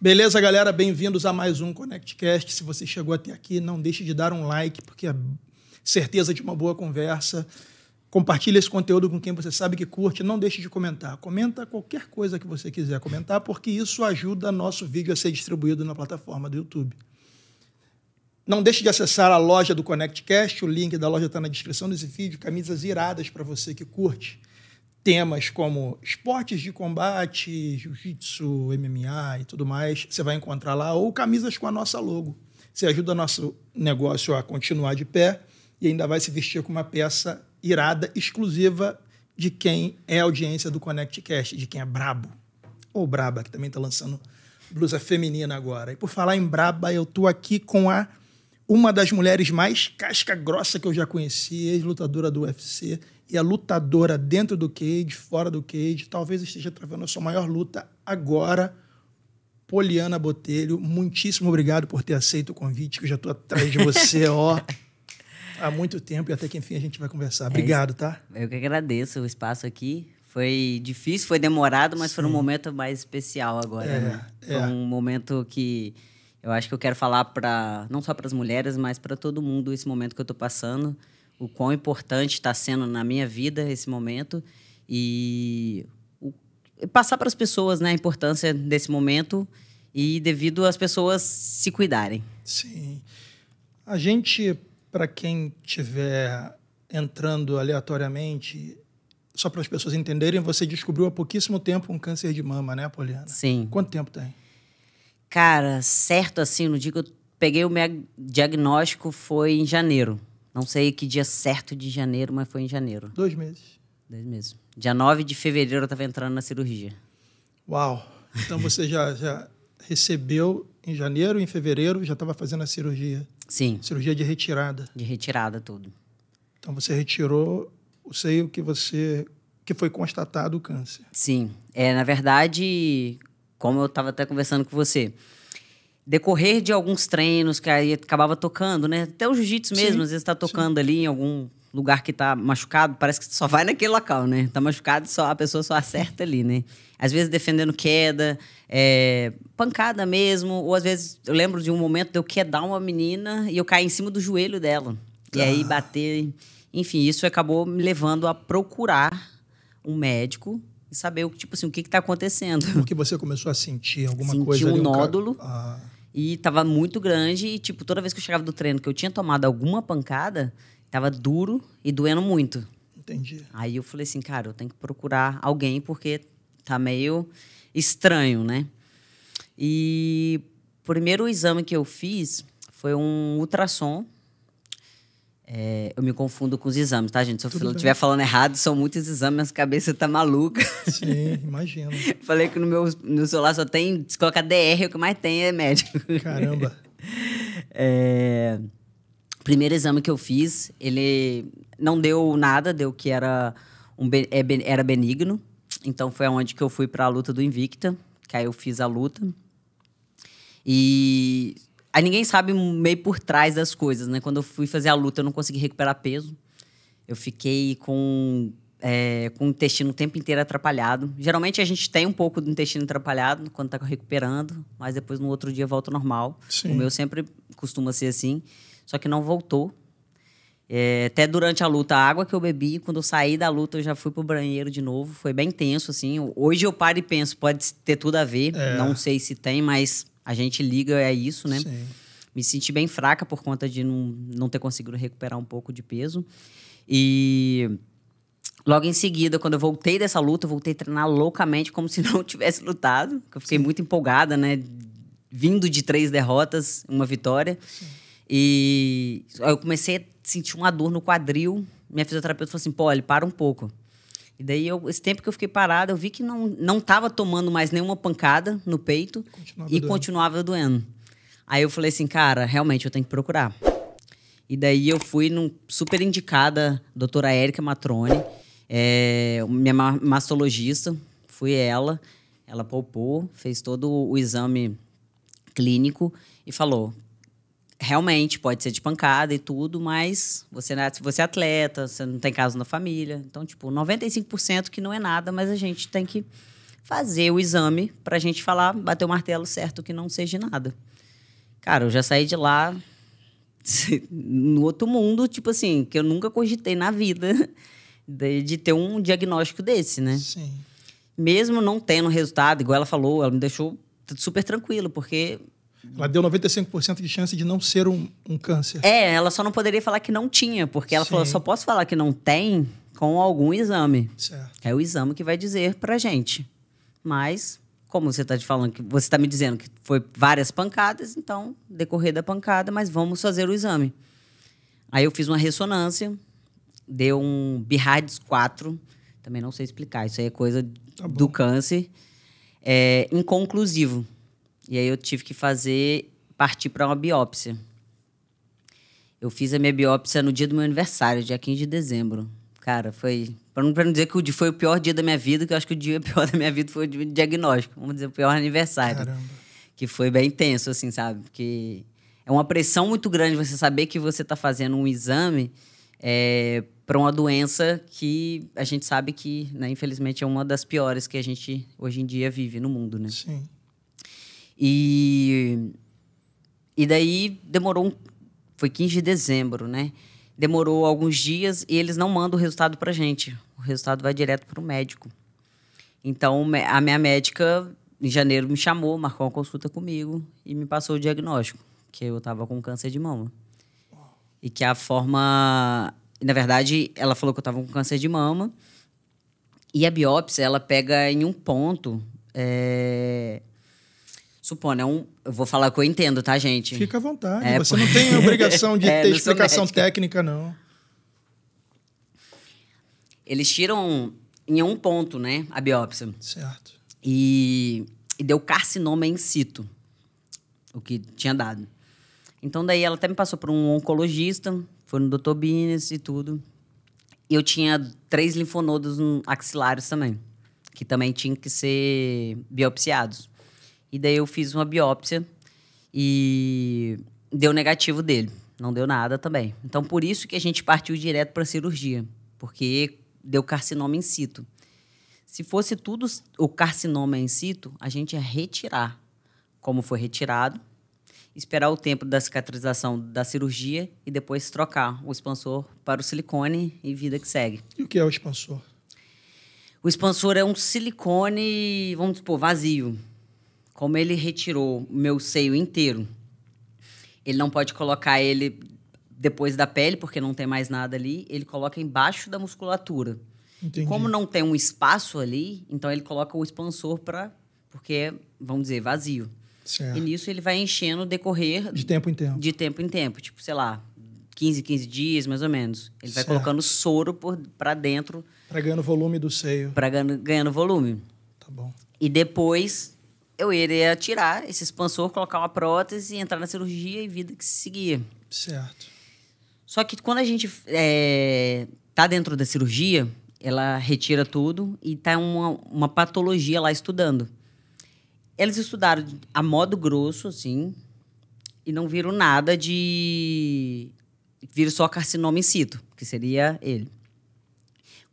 Beleza, galera? Bem-vindos a mais um ConnectCast. Se você chegou até aqui, não deixe de dar um like, porque é certeza de uma boa conversa. Compartilhe esse conteúdo com quem você sabe que curte. Não deixe de comentar. Comenta qualquer coisa que você quiser comentar, porque isso ajuda nosso vídeo a ser distribuído na plataforma do YouTube. Não deixe de acessar a loja do ConnectCast. O link da loja está na descrição desse vídeo. Camisas iradas para você que curte temas como esportes de combate, jiu-jitsu, MMA e tudo mais, você vai encontrar lá, ou camisas com a nossa logo. Você ajuda nosso negócio a continuar de pé e ainda vai se vestir com uma peça irada, exclusiva de quem é audiência do ConnectCast, de quem é brabo. Ou braba, que também está lançando blusa feminina agora. E por falar em braba, eu estou aqui com a uma das mulheres mais casca grossa que eu já conheci, ex-lutadora do UFC, e a lutadora dentro do cage, fora do cage, talvez esteja travando a sua maior luta agora. Poliana Botelho, muitíssimo obrigado por ter aceito o convite, que eu já estou atrás de você, ó, há muito tempo e até que enfim a gente vai conversar. É obrigado, tá? Eu que agradeço o espaço aqui. Foi difícil, foi demorado, mas Sim. foi um momento mais especial agora. É, né? Foi é. um momento que eu acho que eu quero falar para não só para as mulheres, mas para todo mundo esse momento que eu estou passando, o quão importante está sendo na minha vida esse momento e o, passar para as pessoas né, a importância desse momento e devido às pessoas se cuidarem. Sim. A gente, para quem estiver entrando aleatoriamente, só para as pessoas entenderem, você descobriu há pouquíssimo tempo um câncer de mama, né, Poliana? Sim. Quanto tempo tem? Cara, certo assim, no dia que eu peguei o meu diagnóstico foi em janeiro. Não sei que dia certo de janeiro, mas foi em janeiro. Dois meses. Dois meses. Dia 9 de fevereiro eu estava entrando na cirurgia. Uau! Então você já, já recebeu em janeiro, em fevereiro, já estava fazendo a cirurgia? Sim. Cirurgia de retirada. De retirada, tudo. Então você retirou o seio que você que foi constatado o câncer. Sim. É, na verdade, como eu estava até conversando com você, decorrer de alguns treinos que aí acabava tocando, né? Até o jiu-jitsu mesmo, às vezes está tocando sim. ali em algum lugar que está machucado, parece que só vai naquele local, né? Está machucado, só a pessoa só acerta ali, né? Às vezes defendendo queda, é, pancada mesmo, ou às vezes eu lembro de um momento de eu quedar uma menina e eu caí em cima do joelho dela. E ah. aí bater, enfim, isso acabou me levando a procurar um médico e saber o tipo assim, o que está acontecendo. Porque você começou a sentir alguma Senti coisa. Senti um nódulo. Um... Ah. E estava muito grande. E, tipo, toda vez que eu chegava do treino, que eu tinha tomado alguma pancada, estava duro e doendo muito. Entendi. Aí eu falei assim, cara, eu tenho que procurar alguém porque tá meio estranho, né? E o primeiro exame que eu fiz foi um ultrassom é, eu me confundo com os exames, tá, gente? Se eu estiver falando errado, são muitos exames, minha cabeça tá maluca. Sim, imagino. Falei que no meu no celular só tem, se colocar DR, o que mais tem é médico. Caramba. é, primeiro exame que eu fiz, ele não deu nada, deu que era, um, é era benigno. Então foi aonde que eu fui para a luta do Invicta, que aí eu fiz a luta. E Aí ninguém sabe meio por trás das coisas, né? Quando eu fui fazer a luta, eu não consegui recuperar peso. Eu fiquei com, é, com o intestino o tempo inteiro atrapalhado. Geralmente a gente tem um pouco do intestino atrapalhado quando tá recuperando, mas depois no outro dia volta normal. Sim. O meu sempre costuma ser assim, só que não voltou. É, até durante a luta, a água que eu bebi, quando eu saí da luta, eu já fui pro banheiro de novo. Foi bem tenso, assim. Hoje eu paro e penso, pode ter tudo a ver. É. Não sei se tem, mas a gente liga é isso, né? Sim. Me senti bem fraca por conta de não, não ter conseguido recuperar um pouco de peso. E logo em seguida, quando eu voltei dessa luta, eu voltei a treinar loucamente, como se não tivesse lutado. Eu fiquei Sim. muito empolgada, né? Vindo de três derrotas, uma vitória. Sim. E eu comecei a sentir uma dor no quadril. Minha fisioterapeuta falou assim: pô, ele para um pouco. E daí, eu, esse tempo que eu fiquei parada, eu vi que não não estava tomando mais nenhuma pancada no peito continuava e doendo. continuava doendo. Aí eu falei assim, cara, realmente eu tenho que procurar. E daí eu fui num super indicada, doutora Érica Matrone, é, minha mastologista, fui ela. Ela poupou, fez todo o exame clínico e falou: realmente pode ser de pancada e tudo, mas você, você é atleta, você não tem caso na família. Então, tipo, 95% que não é nada, mas a gente tem que fazer o exame para a gente falar, bater o martelo certo que não seja nada. Cara, eu já saí de lá no outro mundo, tipo assim, que eu nunca cogitei na vida de, de ter um diagnóstico desse, né? Sim. Mesmo não tendo resultado, igual ela falou, ela me deixou super tranquilo, porque ela deu 95% de chance de não ser um, um, câncer. É, ela só não poderia falar que não tinha, porque ela Sim. falou: só posso falar que não tem com algum exame. Certo. É o exame que vai dizer pra gente. Mas, como você tá te falando, que você tá me dizendo que foi várias pancadas, então, decorrer da pancada, mas vamos fazer o exame. Aí eu fiz uma ressonância, deu um BIRADS 4, também não sei explicar, isso aí é coisa tá do câncer, é, inconclusivo. E aí eu tive que fazer, partir para uma biópsia. Eu fiz a minha biópsia no dia do meu aniversário, dia 15 de dezembro. Cara, foi. Para não, não dizer que foi o pior dia da minha vida, que eu acho que o dia pior da minha vida foi o diagnóstico. Vamos dizer, o pior aniversário. Caramba. Que foi bem tenso, assim, sabe? Porque é uma pressão muito grande você saber que você está fazendo um exame é, para uma doença que a gente sabe que, né, infelizmente, é uma das piores que a gente hoje em dia vive no mundo, né? Sim. E, e daí demorou, um, foi 15 de dezembro, né? Demorou alguns dias e eles não mandam o resultado para gente. O resultado vai direto para o médico. Então, a minha médica, em janeiro, me chamou, marcou uma consulta comigo e me passou o diagnóstico, que eu estava com câncer de mama. E que a forma. Na verdade, ela falou que eu estava com câncer de mama. E a biópsia, ela pega em um ponto é, Supondo, é um. Eu vou falar que eu entendo, tá, gente? Fica à vontade. É, você não tem obrigação de é, ter explicação técnica, não. Eles tiram em um ponto, né, a biópsia. Certo. E, e deu carcinoma in situ, o que tinha dado. Então, daí ela até me passou por um oncologista, foi no Dr. Bines e tudo. E eu tinha três linfonodos axilares também, que também tinham que ser biopsiados. E daí eu fiz uma biópsia e deu negativo dele. Não deu nada também. Então, por isso que a gente partiu direto para a cirurgia, porque deu carcinoma in situ. Se fosse tudo o carcinoma in situ, a gente ia retirar, como foi retirado, esperar o tempo da cicatrização da cirurgia e depois trocar o expansor para o silicone e vida que segue. E o que é o expansor? O expansor é um silicone, vamos supor, vazio como ele retirou meu seio inteiro, ele não pode colocar ele depois da pele, porque não tem mais nada ali, ele coloca embaixo da musculatura. Entendi. Como não tem um espaço ali, então ele coloca o expansor para. porque é, vamos dizer, vazio. Certo. E nisso ele vai enchendo o decorrer. De tempo em tempo. De tempo em tempo. Tipo, sei lá, 15, 15 dias, mais ou menos. Ele vai colocando soro para dentro. Para ganhando volume do seio. Para ganhando, ganhando volume. Tá bom. E depois eu iria tirar esse expansor, colocar uma prótese, entrar na cirurgia e vida que seguia. Certo. Só que quando a gente é, tá dentro da cirurgia, ela retira tudo e tá uma, uma patologia lá estudando. Eles estudaram a modo grosso, assim, e não viram nada de. Viram só carcinoma in situ, que seria ele.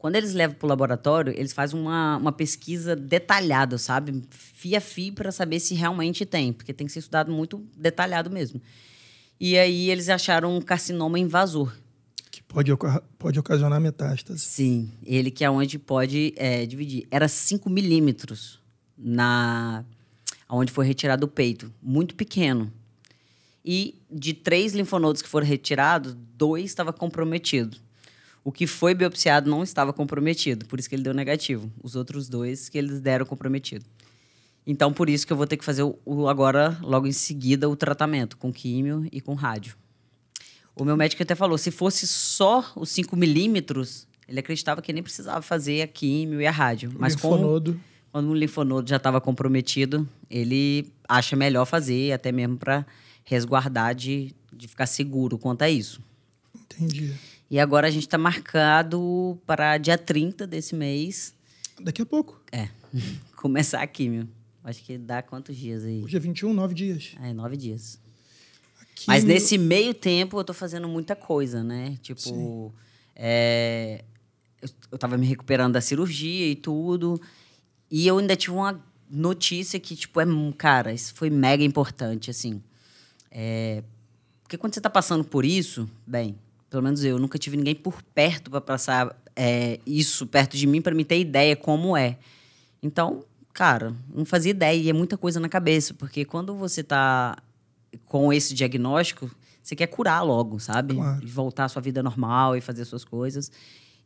Quando eles levam para o laboratório, eles fazem uma, uma pesquisa detalhada, sabe? Fia a fio para saber se realmente tem, porque tem que ser estudado muito detalhado mesmo. E aí eles acharam um carcinoma invasor. Que pode, pode ocasionar metástase. Sim, ele que é onde pode é, dividir. Era 5 milímetros na onde foi retirado o peito, muito pequeno. E de três linfonodos que foram retirados, dois estavam comprometidos. O que foi biopsiado não estava comprometido, por isso que ele deu negativo. Os outros dois que eles deram comprometido. Então, por isso que eu vou ter que fazer o, agora, logo em seguida, o tratamento com químio e com rádio. O meu médico até falou, se fosse só os 5 milímetros, ele acreditava que nem precisava fazer a químio e a rádio. O Mas linfonodo. Como, quando o linfonodo já estava comprometido, ele acha melhor fazer, até mesmo para resguardar de, de ficar seguro quanto a isso. Entendi. E agora a gente está marcado para dia 30 desse mês. Daqui a pouco. É. Começar a químio. Acho que dá quantos dias aí? Hoje é 21, nove dias. É, nove dias. Mas nesse meio tempo eu tô fazendo muita coisa, né? Tipo, é... eu, eu tava me recuperando da cirurgia e tudo. E eu ainda tive uma notícia que, tipo, é. Cara, isso foi mega importante, assim. É... Porque quando você tá passando por isso, bem, pelo menos eu, nunca tive ninguém por perto para passar é, isso perto de mim para me ter ideia como é. Então, cara, não fazia ideia e é muita coisa na cabeça, porque quando você tá com esse diagnóstico, você quer curar logo, sabe? Claro. E voltar à sua vida normal e fazer suas coisas.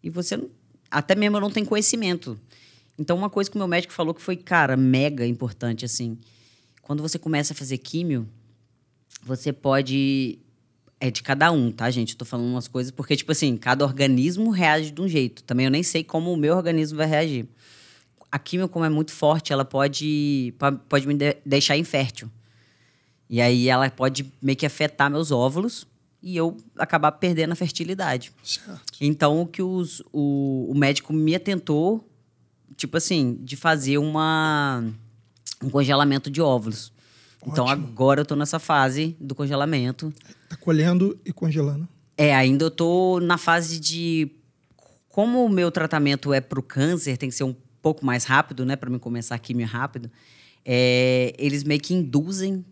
E você até mesmo não tem conhecimento. Então, uma coisa que o meu médico falou que foi, cara, mega importante, assim. Quando você começa a fazer químio, você pode é de cada um, tá, gente? Eu tô falando umas coisas porque, tipo assim, cada organismo reage de um jeito. Também eu nem sei como o meu organismo vai reagir. A química como é muito forte, ela pode, pode me de deixar infértil. E aí ela pode meio que afetar meus óvulos e eu acabar perdendo a fertilidade. Certo. Então, o que os, o, o médico me atentou, tipo assim, de fazer uma, um congelamento de óvulos. Então agora eu tô nessa fase do congelamento. É Tá colhendo e congelando. É, ainda eu tô na fase de como o meu tratamento é para o câncer, tem que ser um pouco mais rápido, né, para mim começar a quimio rápido. É, eles meio que induzem,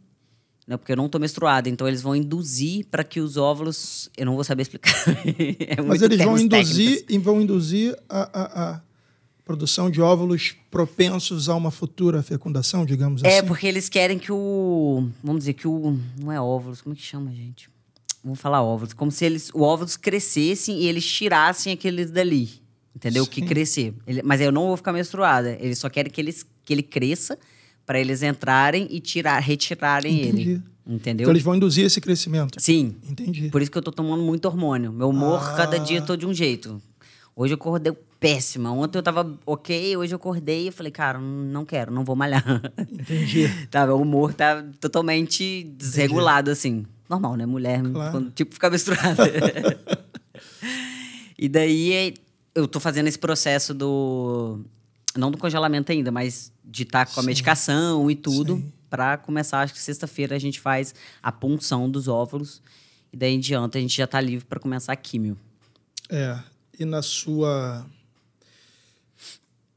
né, porque eu não tô menstruada, então eles vão induzir para que os óvulos, eu não vou saber explicar. é Mas eles vão induzir, e vão induzir a, a produção de óvulos propensos a uma futura fecundação, digamos é, assim? É, porque eles querem que o. Vamos dizer, que o. Não é óvulos, como é que chama, gente? Vamos falar óvulos. Como se eles, o óvulos crescessem e eles tirassem aqueles dali. Entendeu? Sim. Que crescer. Ele, mas eu não vou ficar menstruada. Eles só querem que, eles, que ele cresça para eles entrarem e tirar, retirarem Entendi. ele. Entendeu? Então eles vão induzir esse crescimento. Sim. Entendi. Por isso que eu tô tomando muito hormônio. Meu humor, ah. cada dia, tô de um jeito. Hoje eu acordei péssima. Ontem eu tava ok, hoje eu acordei e falei, cara, não quero, não vou malhar. Entendi. Tava humor tá totalmente desregulado, Entendi. assim. Normal, né? Mulher, claro. quando, tipo, ficar misturada. e daí eu tô fazendo esse processo do. Não do congelamento ainda, mas de estar tá com a Sim. medicação e tudo. para começar, acho que sexta-feira a gente faz a punção dos óvulos. E daí em diante a gente já tá livre para começar a químio. É, e na sua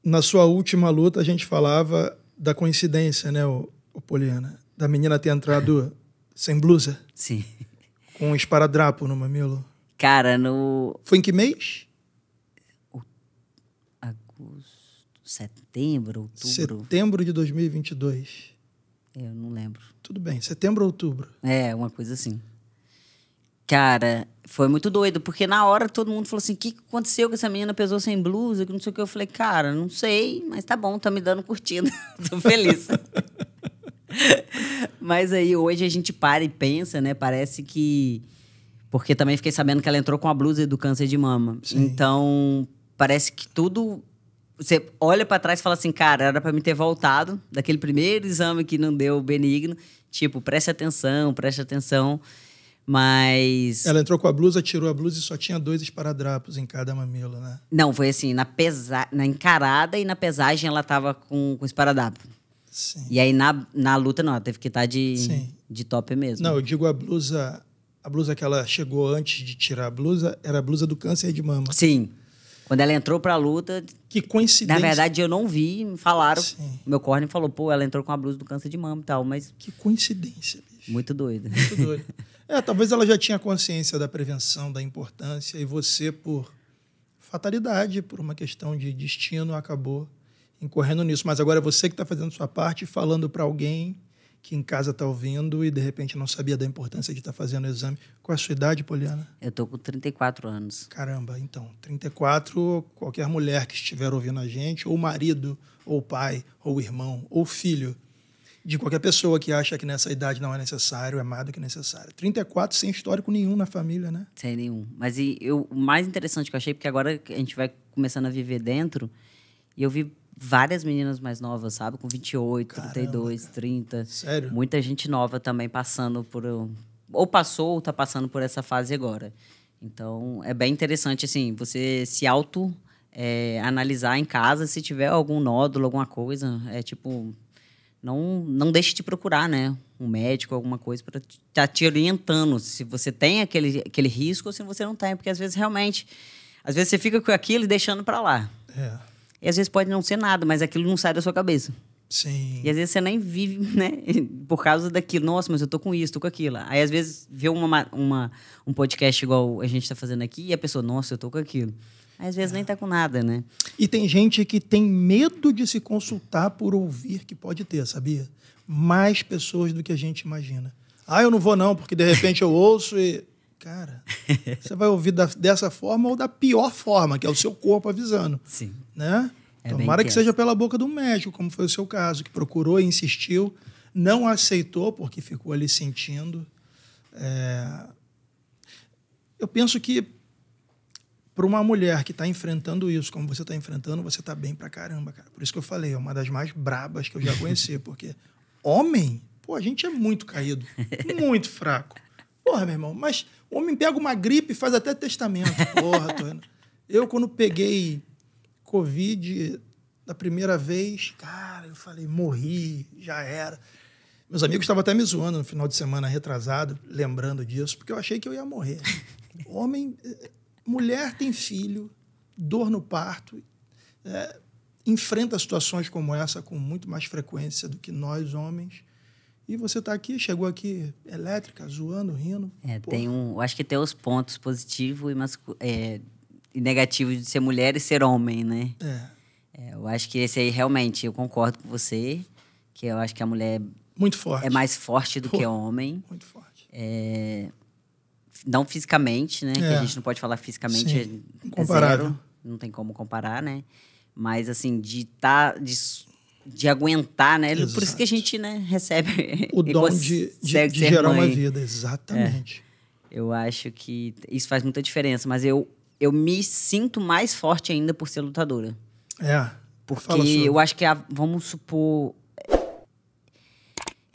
na sua última luta a gente falava da coincidência, né, o, o Poliana, da menina ter entrado sem blusa. Sim. Com um esparadrapo no mamilo. Cara, no Foi em que mês? Agosto, setembro, outubro. Setembro de 2022. Eu não lembro. Tudo bem, setembro, outubro. É, uma coisa assim. Cara, foi muito doido, porque na hora todo mundo falou assim: o que aconteceu que essa menina pesou sem blusa? Que não sei o que. Eu falei, cara, não sei, mas tá bom, tá me dando curtida. Tô feliz. mas aí hoje a gente para e pensa, né? Parece que. Porque também fiquei sabendo que ela entrou com a blusa do câncer de mama. Sim. Então, parece que tudo. Você olha para trás e fala assim, cara, era para me ter voltado daquele primeiro exame que não deu benigno. Tipo, preste atenção, preste atenção. Mas. Ela entrou com a blusa, tirou a blusa e só tinha dois esparadrapos em cada mamilo, né? Não, foi assim, na, pesa... na encarada e na pesagem ela tava com, com esparadrapo. Sim. E aí na, na luta não, ela teve que estar tá de, de top mesmo. Não, eu digo a blusa. A blusa que ela chegou antes de tirar a blusa era a blusa do câncer de mama. Sim. Quando ela entrou pra luta. Que coincidência. Na verdade, eu não vi, me falaram. Sim. Meu corne falou, pô, ela entrou com a blusa do câncer de mama e tal, mas. Que coincidência, bicho. Muito doido. Muito doido. É, talvez ela já tinha consciência da prevenção, da importância, e você, por fatalidade, por uma questão de destino, acabou incorrendo nisso. Mas agora é você que está fazendo sua parte, falando para alguém que em casa está ouvindo e de repente não sabia da importância de estar tá fazendo o exame. Qual é a sua idade, Poliana? Eu estou com 34 anos. Caramba, então, 34, qualquer mulher que estiver ouvindo a gente, ou marido, ou pai, ou irmão, ou filho, de qualquer pessoa que acha que nessa idade não é necessário, é mais do que necessário. 34 sem histórico nenhum na família, né? Sem nenhum. Mas e eu, o mais interessante que eu achei, porque agora a gente vai começando a viver dentro, e eu vi várias meninas mais novas, sabe? Com 28, Caramba, 32, cara. 30. Sério? Muita gente nova também passando por. Ou passou ou tá passando por essa fase agora. Então, é bem interessante, assim, você se auto é, analisar em casa se tiver algum nódulo, alguma coisa. É tipo, não, não deixe de procurar, né? Um médico, alguma coisa, para estar tá te orientando se você tem aquele, aquele risco ou se você não tem. Porque às vezes realmente, às vezes você fica com aquilo e deixando para lá. É. E às vezes pode não ser nada, mas aquilo não sai da sua cabeça. Sim. E às vezes você nem vive, né? Por causa daquilo. Nossa, mas eu tô com isso, tô com aquilo. Aí às vezes vê uma, uma, um podcast igual a gente tá fazendo aqui e a pessoa, nossa, eu tô com aquilo. Às vezes é. nem está com nada, né? E tem gente que tem medo de se consultar por ouvir que pode ter, sabia? Mais pessoas do que a gente imagina. Ah, eu não vou não, porque de repente eu ouço e. Cara, você vai ouvir da, dessa forma ou da pior forma, que é o seu corpo avisando. Sim. Né? É Tomara que seja pela boca do médico, como foi o seu caso, que procurou e insistiu, não aceitou porque ficou ali sentindo. É... Eu penso que para uma mulher que está enfrentando isso, como você está enfrentando, você está bem para caramba, cara. Por isso que eu falei, é uma das mais brabas que eu já conheci, porque homem, pô, a gente é muito caído, muito fraco. Porra, meu irmão, mas o homem pega uma gripe e faz até testamento. Porra, tô Eu, quando peguei Covid da primeira vez, cara, eu falei, morri, já era. Meus amigos estavam até me zoando no final de semana retrasado, lembrando disso, porque eu achei que eu ia morrer. Homem eh, Mulher tem filho, dor no parto, é, enfrenta situações como essa com muito mais frequência do que nós, homens. E você está aqui, chegou aqui elétrica, zoando, rindo. É, tem um. Eu acho que tem os pontos positivos e, é, e negativos de ser mulher e ser homem, né? É. é. Eu acho que esse aí realmente, eu concordo com você, que eu acho que a mulher. Muito forte. É mais forte do que o homem. Muito forte. É não fisicamente, né? É. Que a é. gente não pode falar fisicamente. Sim. É zero, não tem como comparar, né? Mas assim, de estar. Tá, de, de aguentar, né? Exato. Por isso que a gente né, recebe. O dom de, de, de gerar mãe. uma vida, exatamente. É. Eu acho que isso faz muita diferença, mas eu, eu me sinto mais forte ainda por ser lutadora. É. Porque eu acho que a, vamos supor.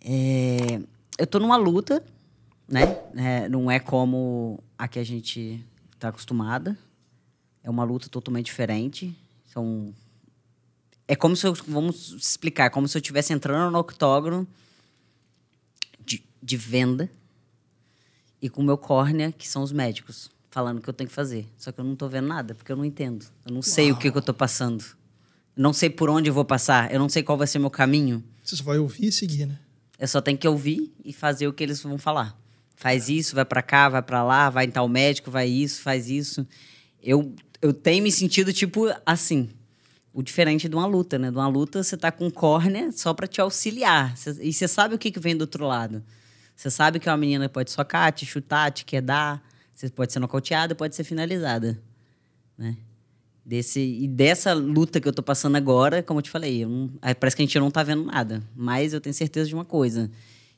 É, eu tô numa luta né? É, não é como a que a gente está acostumada. É uma luta totalmente diferente. São é como se eu, vamos explicar, como se eu estivesse entrando no octógono de, de venda e com o meu córnea, que são os médicos, falando o que eu tenho que fazer. Só que eu não estou vendo nada, porque eu não entendo. Eu não Uau. sei o que, que eu estou passando. Eu não sei por onde eu vou passar. Eu não sei qual vai ser meu caminho. Você só vai ouvir e seguir, né? Eu só tenho que ouvir e fazer o que eles vão falar faz isso, vai para cá, vai para lá, vai em tal médico, vai isso, faz isso. Eu, eu tenho me sentido tipo assim. O diferente de uma luta, né? De uma luta, você tá com córnea só para te auxiliar. Cê, e você sabe o que, que vem do outro lado. Você sabe que uma menina pode socar, te chutar, te quedar. Você pode ser nocauteada, pode ser finalizada. Né? Desse, e dessa luta que eu tô passando agora, como eu te falei, eu não, é, parece que a gente não tá vendo nada. Mas eu tenho certeza de uma coisa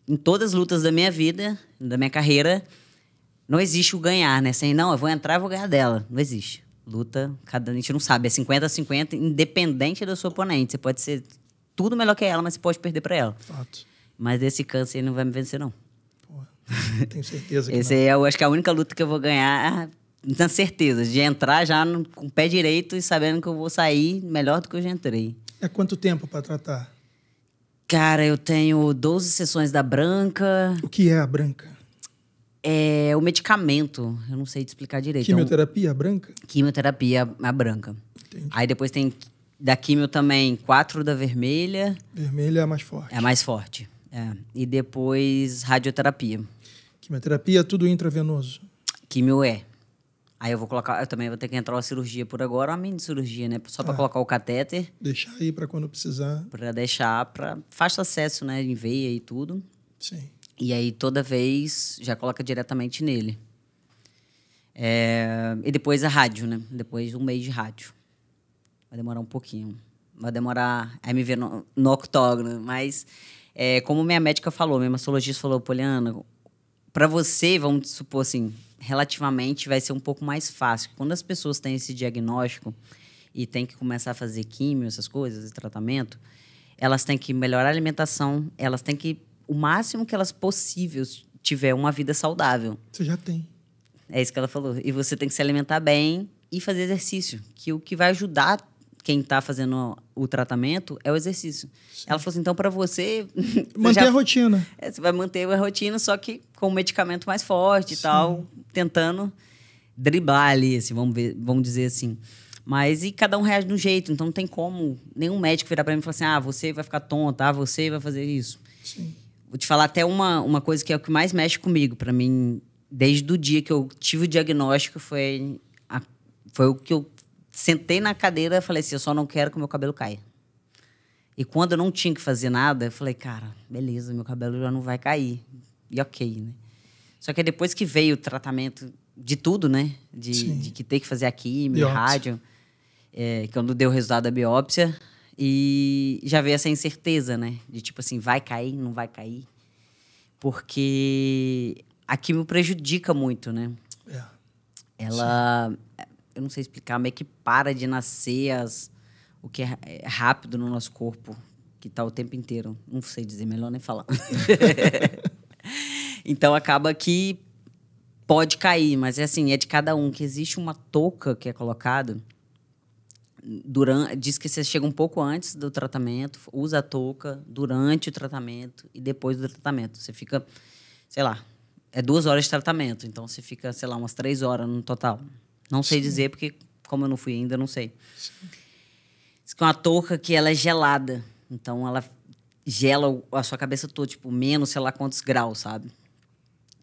em todas as lutas da minha vida, da minha carreira, não existe o ganhar, né? Sem, não, eu vou entrar e vou ganhar dela. Não existe. Luta, cada, a gente não sabe, é 50 a 50, independente do seu oponente. Você pode ser tudo melhor que ela, mas você pode perder para ela. Fato. Mas esse câncer não vai me vencer, não. Porra, tenho certeza que Esse é, eu acho que é a única luta que eu vou ganhar, ah, na certeza, de entrar já no, com o pé direito e sabendo que eu vou sair melhor do que eu já entrei. É quanto tempo para tratar? Cara, eu tenho 12 sessões da branca. O que é a branca? É o medicamento. Eu não sei te explicar direito. É Quimioterapia branca? Quimioterapia a branca. Entendi. Aí depois tem da quimio também quatro da vermelha. Vermelha é a mais forte. É a mais forte. É. E depois radioterapia. Quimioterapia tudo intravenoso? Quimio é. Aí eu vou colocar, eu também vou ter que entrar uma cirurgia por agora, uma mini cirurgia, né? Só para ah, é. colocar o catéter. Deixar aí para quando precisar. Para deixar, para faça acesso, né? Em veia e tudo. Sim. E aí toda vez já coloca diretamente nele. É, e depois a rádio, né? Depois um mês de rádio. Vai demorar um pouquinho. Vai demorar a MV no, no octógono, mas é, como minha médica falou, minha massologista falou, Poliana, para você, vamos supor assim, relativamente vai ser um pouco mais fácil. Quando as pessoas têm esse diagnóstico e têm que começar a fazer químio, essas coisas, tratamento, elas têm que melhorar a alimentação, elas têm que, o máximo que elas possíveis, tiver uma vida saudável. Você já tem. É isso que ela falou. E você tem que se alimentar bem e fazer exercício, que o que vai ajudar quem está fazendo o tratamento é o exercício. Sim. Ela falou assim: então, para você. manter já, a rotina. É, você vai manter a rotina, só que com um medicamento mais forte e tal, tentando driblar ali, assim, vamos, ver, vamos dizer assim. Mas e cada um reage de um jeito, então não tem como nenhum médico virar para mim e falar assim: ah, você vai ficar tonta, ah, você vai fazer isso. Sim. Vou te falar até uma, uma coisa que é o que mais mexe comigo, para mim, desde o dia que eu tive o diagnóstico, foi, a, foi o que eu sentei na cadeira e falei assim: eu só não quero que o meu cabelo caia. E quando eu não tinha que fazer nada, eu falei, cara, beleza, meu cabelo já não vai cair. E ok, né? Só que depois que veio o tratamento de tudo, né? De, de que ter que fazer a quimio, rádio, é, quando é deu o resultado da biópsia. E já veio essa incerteza, né? De tipo assim, vai cair, não vai cair. Porque a quimio prejudica muito, né? É. Ela. Sim eu não sei explicar, mas é que para de nascer as, o que é, é rápido no nosso corpo, que está o tempo inteiro. Não sei dizer, melhor nem falar. então acaba que pode cair, mas é assim, é de cada um que existe uma touca que é colocada durante, diz que você chega um pouco antes do tratamento, usa a touca durante o tratamento e depois do tratamento. Você fica, sei lá, é duas horas de tratamento, então você fica, sei lá, umas três horas no total. Não sei Sim. dizer, porque como eu não fui ainda, não sei. Sim. Diz que é uma touca que ela é gelada. Então ela gela a sua cabeça toda, tipo, menos sei lá quantos graus, sabe?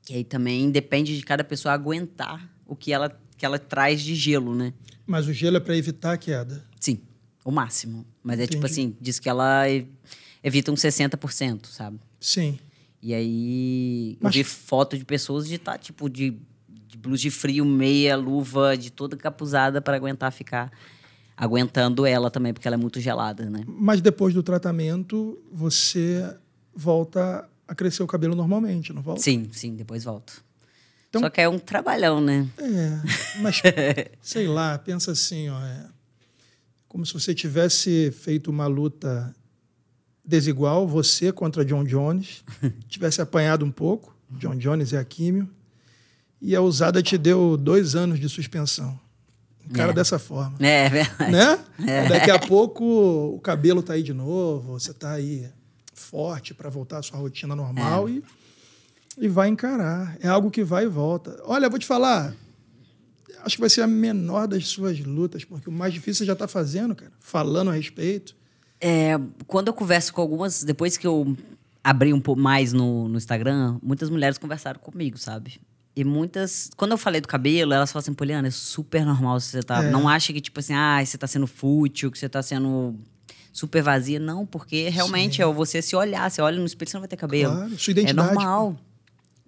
Que aí também depende de cada pessoa aguentar o que ela, que ela traz de gelo, né? Mas o gelo é para evitar a queda? Sim, o máximo. Mas Entendi. é tipo assim, diz que ela evita uns 60%, sabe? Sim. E aí Mas... eu vi foto de pessoas de tá, tipo, de blues de frio, meia, luva, de toda capuzada para aguentar ficar aguentando ela também, porque ela é muito gelada, né? Mas depois do tratamento, você volta a crescer o cabelo normalmente, não volta? Sim, sim, depois volto. Então, Só que é um trabalhão, né? É, mas sei lá, pensa assim, ó, é como se você tivesse feito uma luta desigual, você contra John Jones, tivesse apanhado um pouco, John Jones é a químio, e a usada te deu dois anos de suspensão. Cara é. dessa forma. É, é, verdade. Né? É. Daqui a pouco o cabelo tá aí de novo, você tá aí forte para voltar à sua rotina normal é. e, e vai encarar. É algo que vai e volta. Olha, vou te falar, acho que vai ser a menor das suas lutas, porque o mais difícil você já tá fazendo, cara, falando a respeito. É, quando eu converso com algumas, depois que eu abri um pouco mais no, no Instagram, muitas mulheres conversaram comigo, sabe? E muitas. Quando eu falei do cabelo, elas falam assim, Poliana, é super normal você tá. É. Não acha que, tipo assim, ah, você tá sendo fútil, que você tá sendo super vazia. Não, porque realmente Sim. é você se olhar, você olha no espelho, você não vai ter cabelo. Claro, sua identidade. É normal.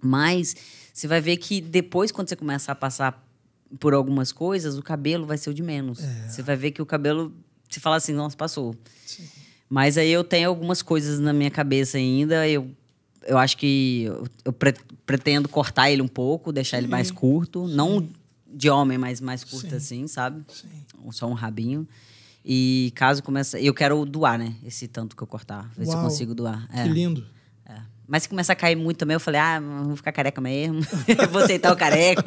Mas você vai ver que depois, quando você começar a passar por algumas coisas, o cabelo vai ser o de menos. É. Você vai ver que o cabelo. Você fala assim, nossa, passou. Sim. Mas aí eu tenho algumas coisas na minha cabeça ainda. Eu eu acho que eu pre pretendo cortar ele um pouco, deixar ele mais curto. Sim. Não de homem, mas mais curto Sim. assim, sabe? Sim. Só um rabinho. E caso comece... Eu quero doar, né? Esse tanto que eu cortar. Ver Uau, se eu consigo doar. É. Que lindo. É. Mas se começar a cair muito também, eu falei, ah, vou ficar careca mesmo. vou aceitar o careca.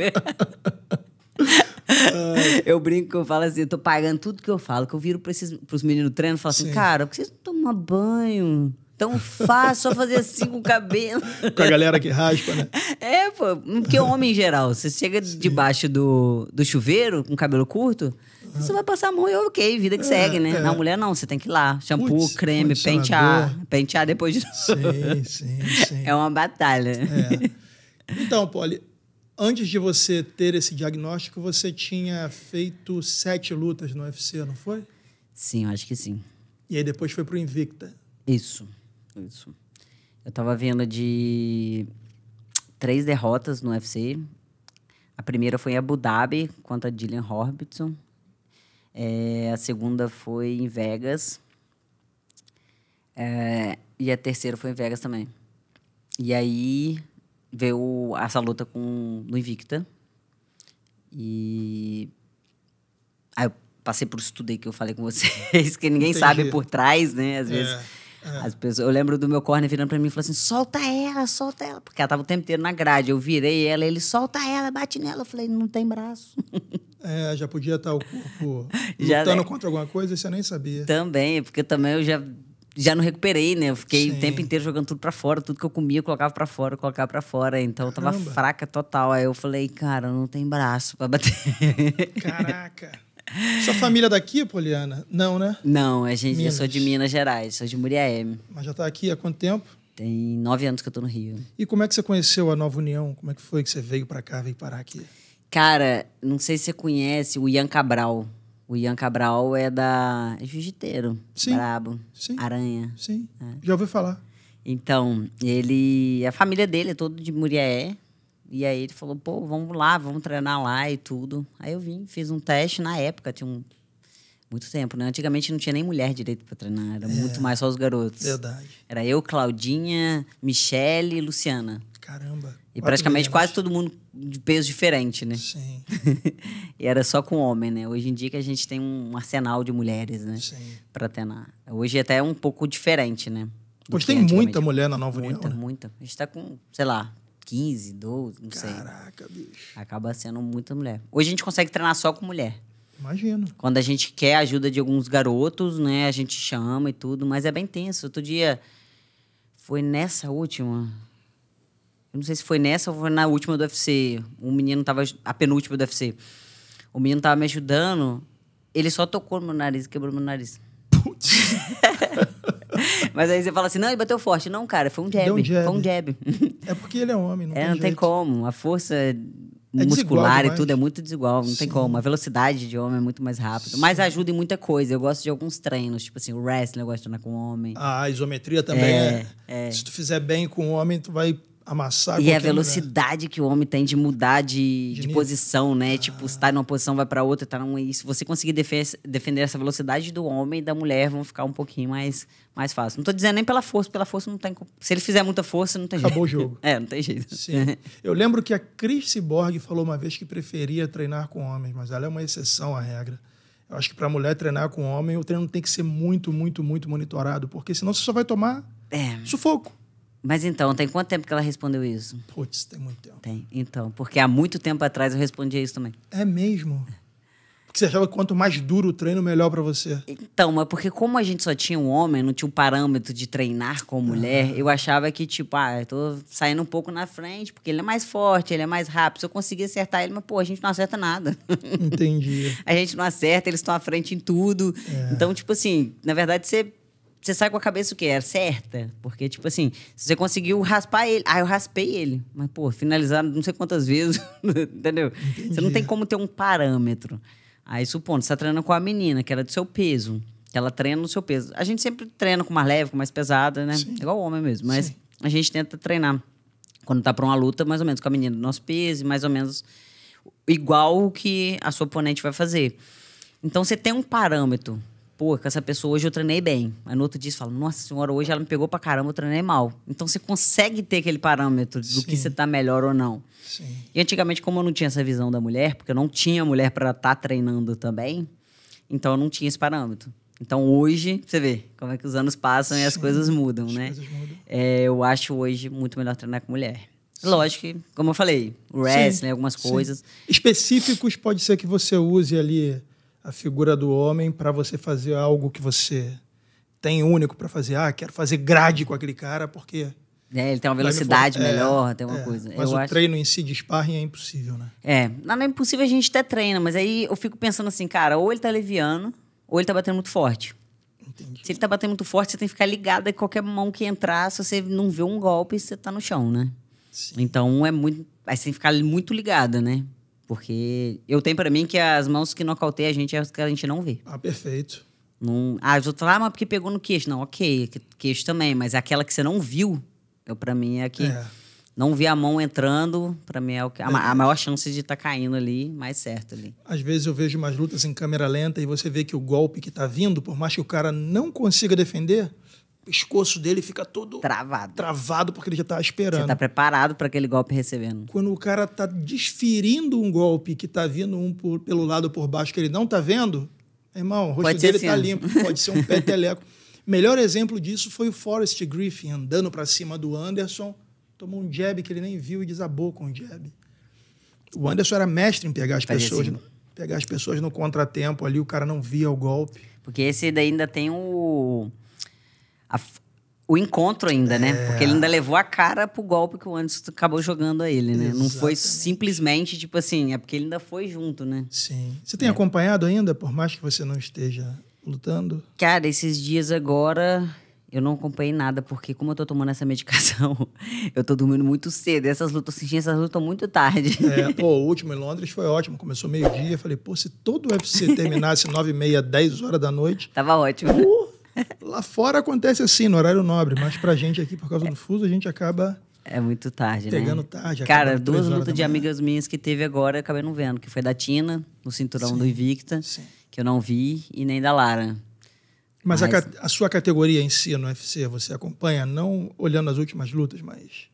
eu brinco, eu falo assim, eu tô pagando tudo que eu falo, que eu viro pra esses, pros meninos do treino e falo assim, Sim. assim, cara, por que vocês não tomam banho? tão fácil, só fazer assim com o cabelo. Com a galera que raspa, né? É, pô, porque homem em geral, você chega Sim. debaixo do, do chuveiro com cabelo curto, uhum. você vai passar a mão e é ok, vida que é, segue, né? É. Na mulher não, você tem que ir lá, shampoo, Puts, creme, pentear, pentear depois de... Sim, sim, sim. É uma batalha. É. Então, Poli, antes de você ter esse diagnóstico, você tinha feito sete lutas no UFC, não foi? Sim, acho que sim. E aí depois foi pro Invicta. Isso. Isso. Eu tava vendo de três derrotas no UFC. A primeira foi em Abu Dhabi contra a Dylan Horbitson. É, a segunda foi em Vegas. É, e a terceira foi em Vegas também. E aí veio essa luta com o Invicta. E aí eu passei por isso aí que eu falei com vocês, que ninguém Entendi. sabe por trás, né? Às é. vezes é. As pessoas, eu lembro do meu corner virando pra mim e falou assim: solta ela, solta ela. Porque ela tava o tempo inteiro na grade. Eu virei ela, ele solta ela, bate nela. Eu falei: não tem braço. É, já podia estar tá o corpo lutando já, é. contra alguma coisa e você nem sabia. Também, porque também eu já já não recuperei, né? Eu fiquei Sim. o tempo inteiro jogando tudo para fora, tudo que eu comia eu colocava para fora, eu colocava para fora, então Caramba. eu tava fraca total. Aí eu falei, cara, não tem braço para bater. Caraca. Sua família é daqui, Poliana? Não, né? Não, a gente, eu sou de Minas Gerais, sou de Muriaé. Mas já está aqui há quanto tempo? Tem nove anos que eu estou no Rio. E como é que você conheceu a Nova União? Como é que foi que você veio para cá, veio parar aqui? Cara, não sei se você conhece o Ian Cabral. O Ian Cabral é da é jiu-jiteiro, brabo, Sim. aranha. Sim, é. já ouvi falar. Então, ele... A família dele é toda de Muriaé, e aí ele falou, pô, vamos lá, vamos treinar lá e tudo. Aí eu vim, fiz um teste na época, tinha um muito tempo, né? Antigamente não tinha nem mulher direito para treinar, era é, muito mais só os garotos. Verdade. Era eu, Claudinha, Michele e Luciana. Caramba. E praticamente quase todo mundo de peso diferente, né? Sim. e era só com homem, né? Hoje em dia que a gente tem um arsenal de mulheres, né? Sim. Pra treinar. Hoje é até é um pouco diferente, né? Pois tem muita mulher na Nova muita, União. Muita, né? muita. A gente tá com, sei lá, 15, 12, não sei. Caraca, bicho. Acaba sendo muita mulher. Hoje a gente consegue treinar só com mulher. Imagino. Quando a gente quer a ajuda de alguns garotos, né? A gente chama e tudo, mas é bem tenso. Outro dia foi nessa última. Eu não sei se foi nessa ou foi na última do UFC. O menino tava. A penúltima do UFC. O menino tava me ajudando. Ele só tocou no meu nariz, quebrou meu nariz. Putz. Mas aí você fala assim, não, ele bateu forte. Não, cara, foi um jab. Um jab. Foi um jab. É porque ele é homem, não é, tem não jeito. tem como. A força é muscular e tudo é muito desigual, não Sim. tem como. A velocidade de homem é muito mais rápida. Mas ajuda em muita coisa. Eu gosto de alguns treinos, tipo assim, o wrestling eu gosto de treinar com homem. Ah, a isometria também é, é, é. Se tu fizer bem com o homem, tu vai amassar. E é a velocidade lugar. que o homem tem de mudar de, de, de posição, né? Ah. Tipo, se tá numa posição, vai para outra, tá num E se você conseguir defender essa velocidade do homem e da mulher, vão ficar um pouquinho mais, mais fácil. Não tô dizendo nem pela força, pela força não tem. Se ele fizer muita força, não tem Acabou jeito. Acabou o jogo. É, não tem jeito. Sim. Eu lembro que a Chris Cyborg falou uma vez que preferia treinar com homens, mas ela é uma exceção à regra. Eu acho que para mulher treinar com homem, o treino tem que ser muito, muito, muito monitorado, porque senão você só vai tomar é. sufoco. Mas então, tem quanto tempo que ela respondeu isso? Putz, tem muito tempo. Tem. Então, porque há muito tempo atrás eu respondia isso também. É mesmo? Porque você achava que quanto mais duro o treino, melhor para você. Então, mas porque como a gente só tinha um homem, não tinha um parâmetro de treinar com mulher, uhum. eu achava que, tipo, ah, eu tô saindo um pouco na frente, porque ele é mais forte, ele é mais rápido. Se eu conseguir acertar ele, mas, pô, a gente não acerta nada. Entendi. a gente não acerta, eles estão à frente em tudo. É. Então, tipo assim, na verdade, você você sai com a cabeça o quê? Era é certa? Porque, tipo assim, você conseguiu raspar ele. Ah, eu raspei ele. Mas, pô, finalizado não sei quantas vezes, entendeu? Entendi. Você não tem como ter um parâmetro. Aí, supondo, você tá treinando com a menina, que era do seu peso. Que ela treina no seu peso. A gente sempre treina com mais leve, com mais pesada, né? Sim. Igual homem mesmo. Mas Sim. a gente tenta treinar. Quando tá pra uma luta, mais ou menos com a menina do nosso peso, mais ou menos igual o que a sua oponente vai fazer. Então, você tem um parâmetro pô, com essa pessoa hoje eu treinei bem. Aí no outro dia você fala, nossa senhora, hoje ela me pegou pra caramba, eu treinei mal. Então você consegue ter aquele parâmetro do Sim. que você tá melhor ou não. Sim. E antigamente, como eu não tinha essa visão da mulher, porque eu não tinha mulher para estar tá treinando também, então eu não tinha esse parâmetro. Então hoje, você vê como é que os anos passam Sim. e as coisas mudam, as né? Coisas mudam. É, eu acho hoje muito melhor treinar com mulher. Sim. Lógico que, como eu falei, wrestling, né, algumas coisas. Específicos pode ser que você use ali a figura do homem para você fazer algo que você tem único para fazer. Ah, quero fazer grade com aquele cara porque é, ele tem uma velocidade é, melhor, é, tem uma é, coisa. Mas eu o acho... treino em si de sparring é impossível, né? É. Não, é impossível, a gente até treina, mas aí eu fico pensando assim, cara, ou ele tá leviano, ou ele tá batendo muito forte. Entendi. Se ele tá batendo muito forte, você tem que ficar ligado e qualquer mão que entrar, se você não vê um golpe, você tá no chão, né? Sim. Então é muito. Aí você tem que ficar muito ligada, né? Porque eu tenho para mim que as mãos que nocauteiam a gente é as que a gente não vê. Ah, perfeito. Não, ah, eu tô lá, ah, mas porque pegou no queixo. Não, ok, queixo também, mas aquela que você não viu, eu, pra mim é que é. não vi a mão entrando, pra mim é, o que, a, é. a maior chance de estar tá caindo ali, mais certo ali. Às vezes eu vejo umas lutas em câmera lenta e você vê que o golpe que tá vindo, por mais que o cara não consiga defender, pescoço dele fica todo travado. Travado porque ele já tá esperando. Você tá preparado para aquele golpe recebendo. Quando o cara tá desferindo um golpe que tá vindo um por, pelo lado por baixo que ele não tá vendo, irmão, o rosto dele assim. tá limpo, pode ser um peteleco. Melhor exemplo disso foi o Forrest Griffin andando para cima do Anderson, tomou um jab que ele nem viu e desabou com o jab. O Anderson era mestre em pegar as pessoas, assim. pegar as pessoas no contratempo ali, o cara não via o golpe. Porque esse ainda tem o a, o encontro ainda, né? É. Porque ele ainda levou a cara pro golpe que o Anderson acabou jogando a ele, né? Exatamente. Não foi simplesmente, tipo assim, é porque ele ainda foi junto, né? Sim. Você tem é. acompanhado ainda, por mais que você não esteja lutando? Cara, esses dias agora eu não acompanhei nada, porque como eu tô tomando essa medicação, eu tô dormindo muito cedo. essas lutas, senti assim, essas lutas muito tarde. É, pô, o último em Londres foi ótimo. Começou meio-dia. Falei, pô, se todo o UFC terminasse 9 e meia, 10 horas da noite. Tava ótimo. Uh! Lá fora acontece assim, no horário nobre, mas pra gente aqui, por causa do fuso, a gente acaba. É muito tarde, pegando né? Pegando tarde. Cara, duas lutas de amigas minhas que teve agora, eu acabei não vendo, que foi da Tina, no cinturão sim, do Invicta, sim. que eu não vi, e nem da Lara. Mas, mas... A, a, sua categoria em si no UFC, você acompanha, não olhando as últimas lutas, mas.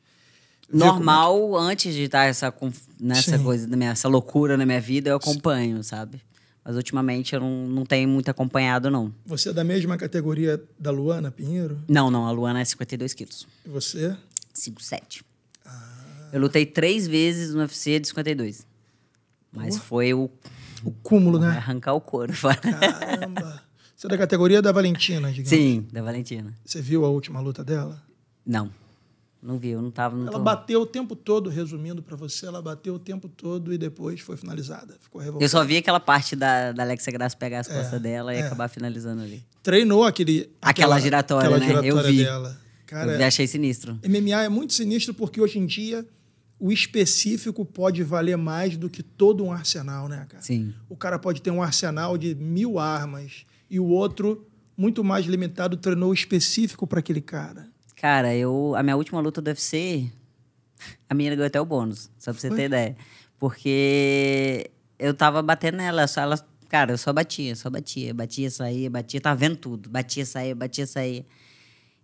É Normal, como... antes de estar essa, nessa né, sim. coisa, nessa loucura na minha vida, eu acompanho, sabe? Mas ultimamente eu não, não tenho muito acompanhado, não. Você é da mesma categoria da Luana Pinheiro? Não, não. A Luana é 52 quilos. E você? 5,7. Ah. Eu lutei três vezes no UFC de 52. Mas foi o... O cúmulo, né? Arrancar o couro. Caramba. Você é da categoria da Valentina, digamos. Sim, da Valentina. Você viu a última luta dela? Não. Não vi, eu não estava. Ela tô... bateu o tempo todo, resumindo para você, ela bateu o tempo todo e depois foi finalizada. Ficou revoltada. Eu só vi aquela parte da, da Alexia Graça pegar as é, costas dela e é. acabar finalizando ali. Treinou aquele. Aquela, aquela giratória, aquela né? eu vi. Dela. Cara, eu achei sinistro. MMA é muito sinistro porque hoje em dia o específico pode valer mais do que todo um arsenal, né, cara? Sim. O cara pode ter um arsenal de mil armas e o outro, muito mais limitado, treinou específico para aquele cara. Cara, eu. A minha última luta do UFC, a menina ganhou até o bônus, só pra você Foi? ter ideia. Porque eu tava batendo nela, só ela. Cara, eu só batia, só batia, batia, saía, batia, tava vendo tudo. Batia, saía, batia, saía.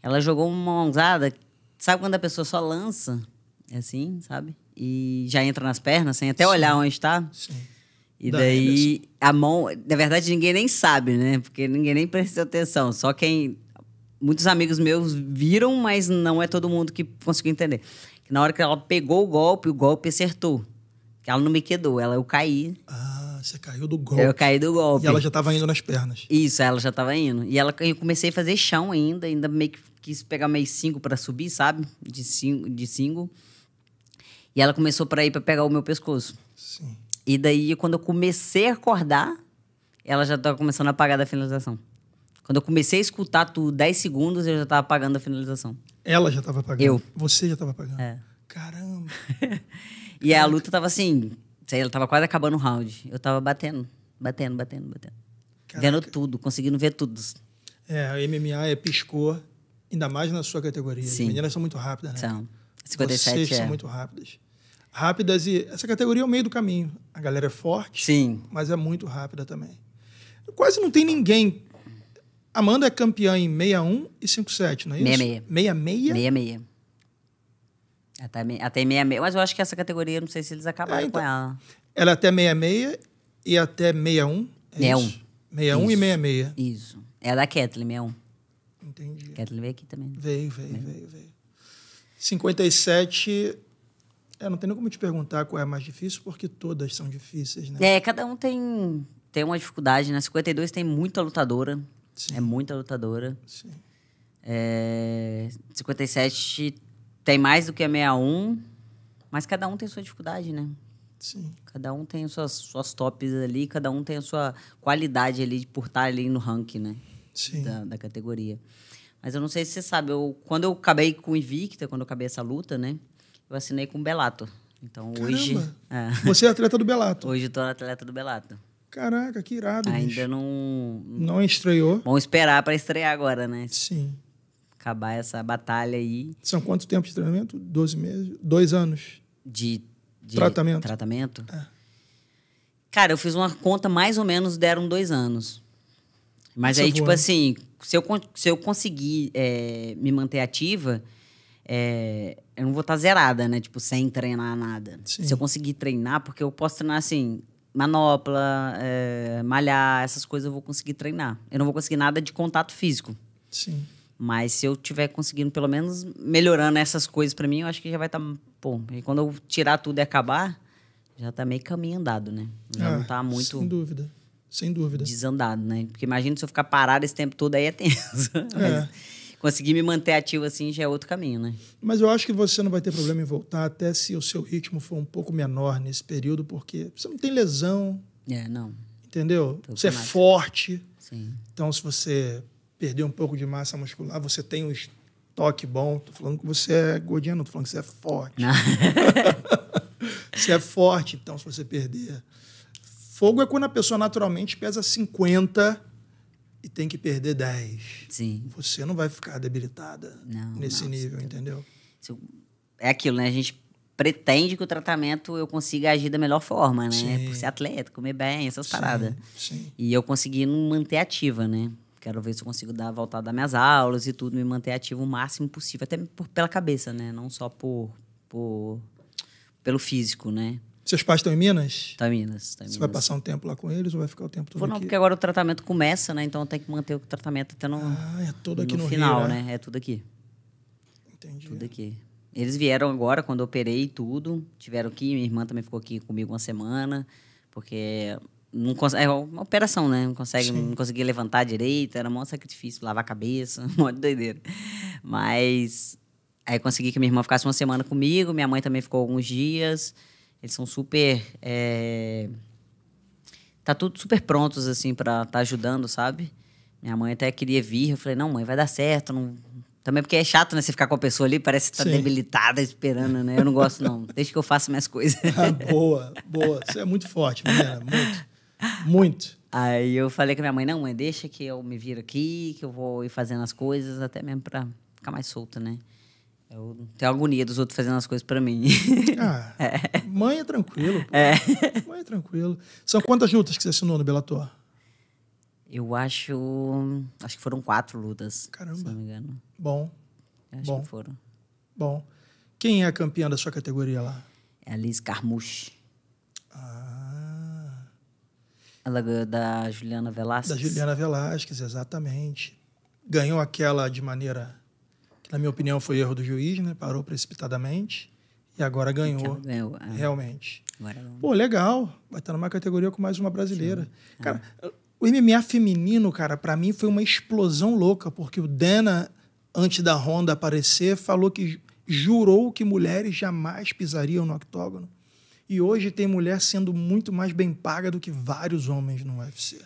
Ela jogou uma onzada. Sabe quando a pessoa só lança? É assim, sabe? E já entra nas pernas, sem até Sim. olhar onde tá? Sim. E da daí Anderson. a mão, na verdade ninguém nem sabe, né? Porque ninguém nem prestou atenção. Só quem muitos amigos meus viram, mas não é todo mundo que conseguiu entender. Que na hora que ela pegou o golpe, o golpe acertou. Que ela não me quedou, ela eu caí. Ah, você caiu do golpe. Eu caí do golpe. E ela já estava indo nas pernas. Isso, ela já estava indo. E ela eu comecei a fazer chão ainda, ainda meio que quis pegar mais cinco para subir, sabe? De cinco, de cinco. E ela começou para ir para pegar o meu pescoço. Sim. E daí quando eu comecei a acordar, ela já estava começando a apagar da finalização. Quando eu comecei a escutar tudo, 10 segundos, eu já estava pagando a finalização. Ela já estava pagando? Eu. Você já estava pagando? É. Caramba. e Caraca. a luta estava assim, ela estava quase acabando o round. Eu estava batendo, batendo, batendo, batendo. Caraca. Vendo tudo, conseguindo ver tudo. É, a MMA é piscou, ainda mais na sua categoria. Sim. As meninas são muito rápidas, né? São. 57 Vocês é. são muito rápidas rápidas e essa categoria é o meio do caminho. A galera é forte, Sim. mas é muito rápida também. Quase não tem ninguém Amanda é campeã em 61 e 57, não é isso? 66. 66? 66. Até, até 66. Mas eu acho que essa categoria, não sei se eles acabaram é, então, com ela. Ela é até 66 e até 61. É 61. Isso? 61 isso. e 66. Isso. É a da Kathleen, 61. Entendi. Kathleen veio aqui também. Veio, veio, veio, veio. veio. 57. Eu não tem nem como te perguntar qual é a mais difícil, porque todas são difíceis, né? É, cada um tem, tem uma dificuldade, né? 52 tem muita lutadora. Sim. É muita lutadora. Sim. É, 57 tem mais do que a 61, mas cada um tem sua dificuldade, né? Sim. Cada um tem suas, suas tops ali, cada um tem a sua qualidade ali por estar ali no ranking, né? Sim. Da, da categoria. Mas eu não sei se você sabe, eu, quando eu acabei com o Invicta, quando eu acabei essa luta, né? Eu assinei com o Belato. Então Caramba. hoje. É. Você é atleta do Belato. Hoje eu tô atleta do Belato. Caraca, que irado. Ainda bicho. não. Não estreou. Vamos esperar para estrear agora, né? Sim. Acabar essa batalha aí. São quanto tempo de treinamento? Doze meses? Dois anos. De, de tratamento. Tratamento? É. Cara, eu fiz uma conta, mais ou menos deram dois anos. Mas Você aí, voa, tipo né? assim, se eu, se eu conseguir é, me manter ativa, é, eu não vou estar tá zerada, né? Tipo, sem treinar nada. Sim. Se eu conseguir treinar, porque eu posso treinar assim, manopla, é, malhar, essas coisas eu vou conseguir treinar. Eu não vou conseguir nada de contato físico. Sim. Mas se eu tiver conseguindo, pelo menos, melhorando essas coisas para mim, eu acho que já vai estar. Tá, pô, e quando eu tirar tudo e acabar, já tá meio caminho andado, né? Já ah, não é, tá muito. Sem dúvida. Sem dúvida. Desandado, né? Porque imagina se eu ficar parado esse tempo todo aí é tenso. É. Mas, conseguir me manter ativo assim já é outro caminho, né? Mas eu acho que você não vai ter problema em voltar, até se o seu ritmo for um pouco menor nesse período, porque você não tem lesão. É, não. Entendeu? Tô você é massa. forte. Sim. Então, se você perder um pouco de massa muscular, você tem um toque bom. Tô falando que você é gordinha, não tô falando que você é forte. você é forte, então, se você perder. Fogo é quando a pessoa naturalmente pesa 50 e tem que perder 10. Sim. Você não vai ficar debilitada não, nesse não, nível, entendeu? É aquilo, né? A gente pretende que o tratamento eu consiga agir da melhor forma, né? Sim. Por ser atleta, comer bem, essas sim, paradas. Sim. E eu consegui não manter ativa, né? Quero ver se eu consigo dar voltar das minhas aulas e tudo, me manter ativo o máximo possível, até por, pela cabeça, né? Não só por, por pelo físico, né? Seus pais estão em Minas? Tá em Minas, tá em Minas. Você vai passar um tempo lá com eles ou vai ficar o tempo todo não, aqui? porque agora o tratamento começa, né? Então tem que manter o tratamento até no, ah, é tudo aqui no, no final, Rio, né? né? É tudo aqui. Entendi. Tudo aqui. Eles vieram agora, quando eu operei tudo, tiveram aqui, minha irmã também ficou aqui comigo uma semana, porque não consegue, é uma operação, né? Não consegue, Sim. não conseguia levantar direito, era um sacrifício, lavar a cabeça, um monte de doideira. Mas aí consegui que minha irmã ficasse uma semana comigo, minha mãe também ficou alguns dias. Eles são super. É... Tá tudo super prontos, assim, para estar tá ajudando, sabe? Minha mãe até queria vir. Eu falei, não, mãe, vai dar certo. Não... Também porque é chato, né? Você ficar com a pessoa ali, parece que tá Sim. debilitada, esperando, né? Eu não gosto, não. Deixa que eu faça minhas coisas. Ah, boa, boa. Você é muito forte, menina. Muito. Muito. Aí eu falei com minha mãe, não, mãe, deixa que eu me viro aqui, que eu vou ir fazendo as coisas, até mesmo pra ficar mais solta, né? Eu tenho agonia dos outros fazendo as coisas para mim. Ah, é. mãe é tranquilo. Pô. É. Mãe é tranquilo. São quantas lutas que você assinou no Bellator? Eu acho... Acho que foram quatro lutas, Caramba. se não me engano. Bom. Acho Bom. que foram. Bom. Quem é a campeã da sua categoria lá? É a Liz Carmouche. Ah. Ela ganhou da Juliana Velasquez. Da Juliana Velasquez, exatamente. Ganhou aquela de maneira na minha opinião, foi erro do juiz, né? Parou precipitadamente e agora ganhou. ganhou. Ah. Realmente. Agora é Pô, legal. Vai estar numa categoria com mais uma brasileira. Cara, o MMA feminino, cara, para mim foi uma explosão louca, porque o Dana, antes da Honda aparecer, falou que jurou que mulheres jamais pisariam no octógono. E hoje tem mulher sendo muito mais bem paga do que vários homens no UFC.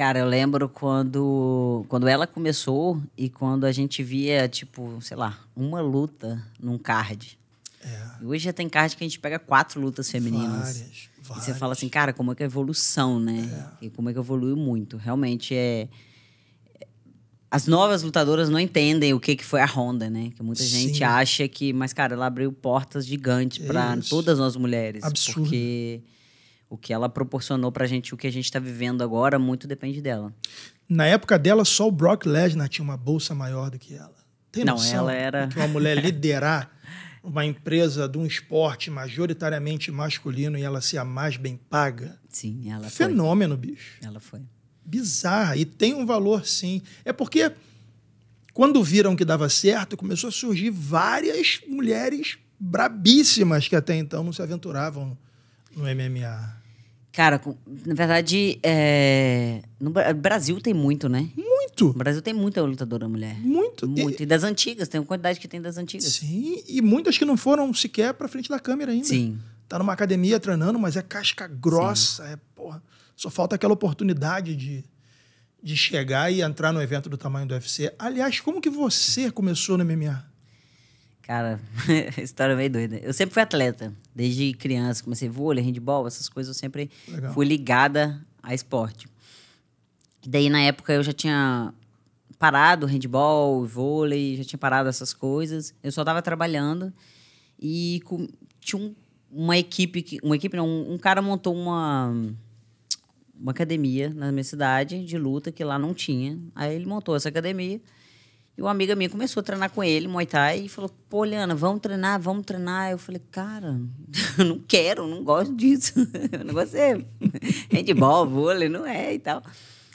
Cara, eu lembro quando, quando ela começou e quando a gente via, tipo, sei lá, uma luta num card. É. E hoje já tem card que a gente pega quatro lutas femininas. Várias, várias. E você fala assim, cara, como é que é a evolução, né? É. E como é que evoluiu muito. Realmente é. é as novas lutadoras não entendem o que, que foi a Honda, né? Que muita gente acha que. Mas, cara, ela abriu portas gigantes para todas nós mulheres. Absurdo. Porque o que ela proporcionou pra gente, o que a gente está vivendo agora, muito depende dela. Na época dela, só o Brock Lesnar tinha uma bolsa maior do que ela. Tem Não, ela era. Que uma mulher liderar uma empresa de um esporte majoritariamente masculino e ela ser a mais bem paga. Sim, ela Fenômeno, foi. bicho. Ela foi. Bizarra. E tem um valor, sim. É porque quando viram que dava certo, começou a surgir várias mulheres brabíssimas que até então não se aventuravam no MMA? Cara, na verdade, é... no Brasil tem muito, né? Muito! Brasil tem muita lutadora mulher. Muito! Muito. E... e das antigas, tem uma quantidade que tem das antigas. Sim, e muitas que não foram sequer pra frente da câmera ainda. Sim. Tá numa academia treinando, mas é casca grossa, Sim. é porra. Só falta aquela oportunidade de, de chegar e entrar no evento do tamanho do UFC. Aliás, como que você começou no MMA? Cara, história é meio doida. Eu sempre fui atleta. Desde criança, comecei vôlei, handball, essas coisas eu sempre Legal. fui ligada a esporte. E daí, na época, eu já tinha parado handball, vôlei, já tinha parado essas coisas. Eu só estava trabalhando e com, tinha um, uma equipe, uma equipe não, um, um cara montou uma, uma academia na minha cidade de luta que lá não tinha. Aí ele montou essa academia e uma amiga minha começou a treinar com ele, Muay Thai, e falou: pô, Liana, vamos treinar, vamos treinar. Eu falei: cara, eu não quero, não gosto disso. o negócio é handball, vôlei, não é e tal.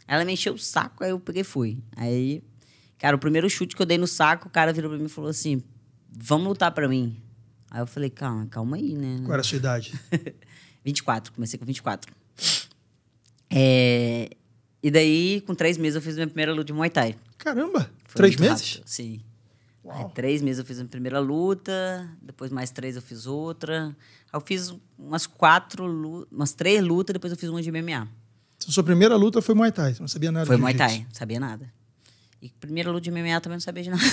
Ela me encheu o saco, aí eu peguei e fui. Aí, cara, o primeiro chute que eu dei no saco, o cara virou pra mim e falou assim: vamos lutar pra mim. Aí eu falei: calma, calma aí, né? Qual era a sua idade? 24, comecei com 24. É, e daí, com três meses, eu fiz minha primeira luta de Muay Thai. Caramba! Foi três meses? Rápido, sim. Aí, três meses eu fiz a primeira luta, depois mais três eu fiz outra. eu fiz umas quatro, umas três lutas, depois eu fiz uma de MMA. Então, sua primeira luta foi Muay Thai, você não sabia nada Foi Muay Thai, não sabia nada. E primeira luta de MMA também não sabia de nada.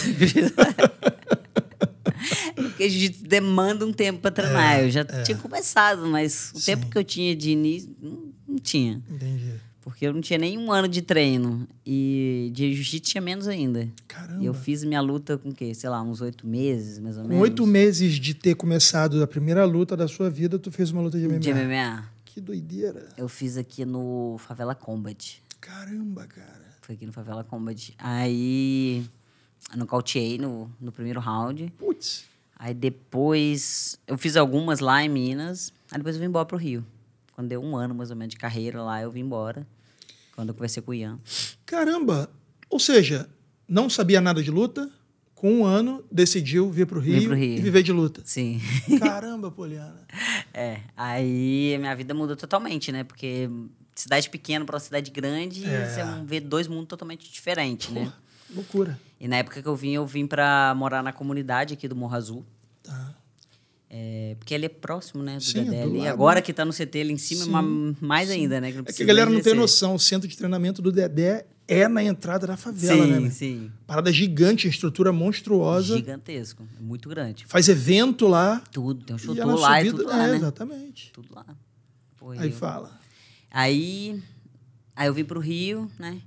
Porque a gente demanda um tempo para treinar. É, eu já é. tinha começado, mas o Sim. tempo que eu tinha de início, não, não tinha. Entendi. Porque eu não tinha nem um ano de treino. E de jiu-jitsu tinha menos ainda. Caramba. E eu fiz minha luta com o quê? Sei lá, uns oito meses, mais ou com menos. Oito meses de ter começado a primeira luta da sua vida, tu fez uma luta de MMA. De MMA. Que doideira. Eu fiz aqui no Favela Combat. Caramba, cara. Foi aqui no Favela Combat. Aí eu nocauteei no, no primeiro round. Putz. Aí depois eu fiz algumas lá em Minas. Aí depois eu vim embora pro Rio. Quando deu um ano, mais ou menos, de carreira lá, eu vim embora. Quando eu conversei com o Ian. Caramba! Ou seja, não sabia nada de luta, com um ano decidiu vir para o Rio e viver de luta. Sim. Caramba, Poliana! é, aí minha vida mudou totalmente, né? Porque cidade pequena para uma cidade grande, é. você vê dois mundos totalmente diferentes, né? Loucura. E na época que eu vim, eu vim para morar na comunidade aqui do Morro Azul. Tá. É, porque ele é próximo, né, do Sim, DDL. Do agora que está no CT ali em cima, Sim. mais Sim. ainda, né? Que é que a galera não tem noção. O centro de treinamento do Dedé é na entrada da favela, sim, né? Sim. Parada gigante, estrutura monstruosa. Gigantesco, é muito grande. Faz evento lá. Tudo, tem um é show lá e tudo lá, é, né? Exatamente. Tudo lá. Pô, aí eu... fala. Aí, aí eu vim pro Rio, né?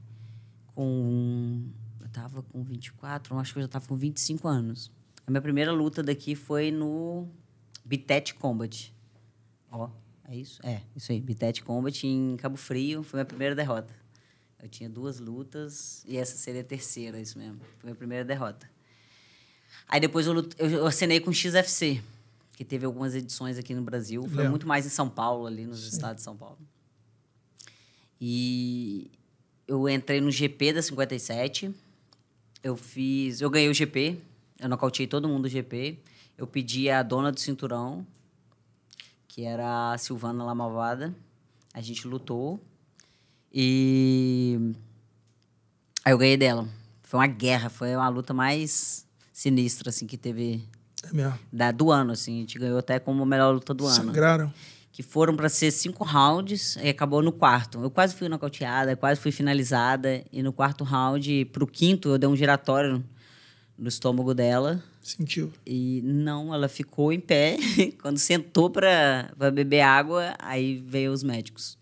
Com eu tava com 24, acho que eu já tava com 25 anos. A minha primeira luta daqui foi no Bitet Combat. Ó, é isso? É, isso aí. Bitet Combat em Cabo Frio. Foi minha primeira derrota. Eu tinha duas lutas e essa seria a terceira, isso mesmo. Foi minha primeira derrota. Aí depois eu, lut... eu assinei com o XFC, que teve algumas edições aqui no Brasil. Foi Leandro. muito mais em São Paulo, ali nos Sim. estados de São Paulo. E eu entrei no GP da 57. Eu fiz. Eu ganhei o GP. Eu nocautei todo mundo do GP. Eu pedi a dona do cinturão, que era a Silvana Lamavada. A gente lutou. E aí eu ganhei dela. Foi uma guerra, foi uma luta mais sinistra, assim, que teve. É mesmo. Da, do ano, assim. A gente ganhou até como a melhor luta do Sangraram. ano. Sangraram que foram para ser cinco rounds e acabou no quarto. Eu quase fui nocauteada, quase fui finalizada. E no quarto round, para o quinto, eu dei um giratório no estômago dela. Sentiu. E não, ela ficou em pé. Quando sentou para beber água, aí veio os médicos.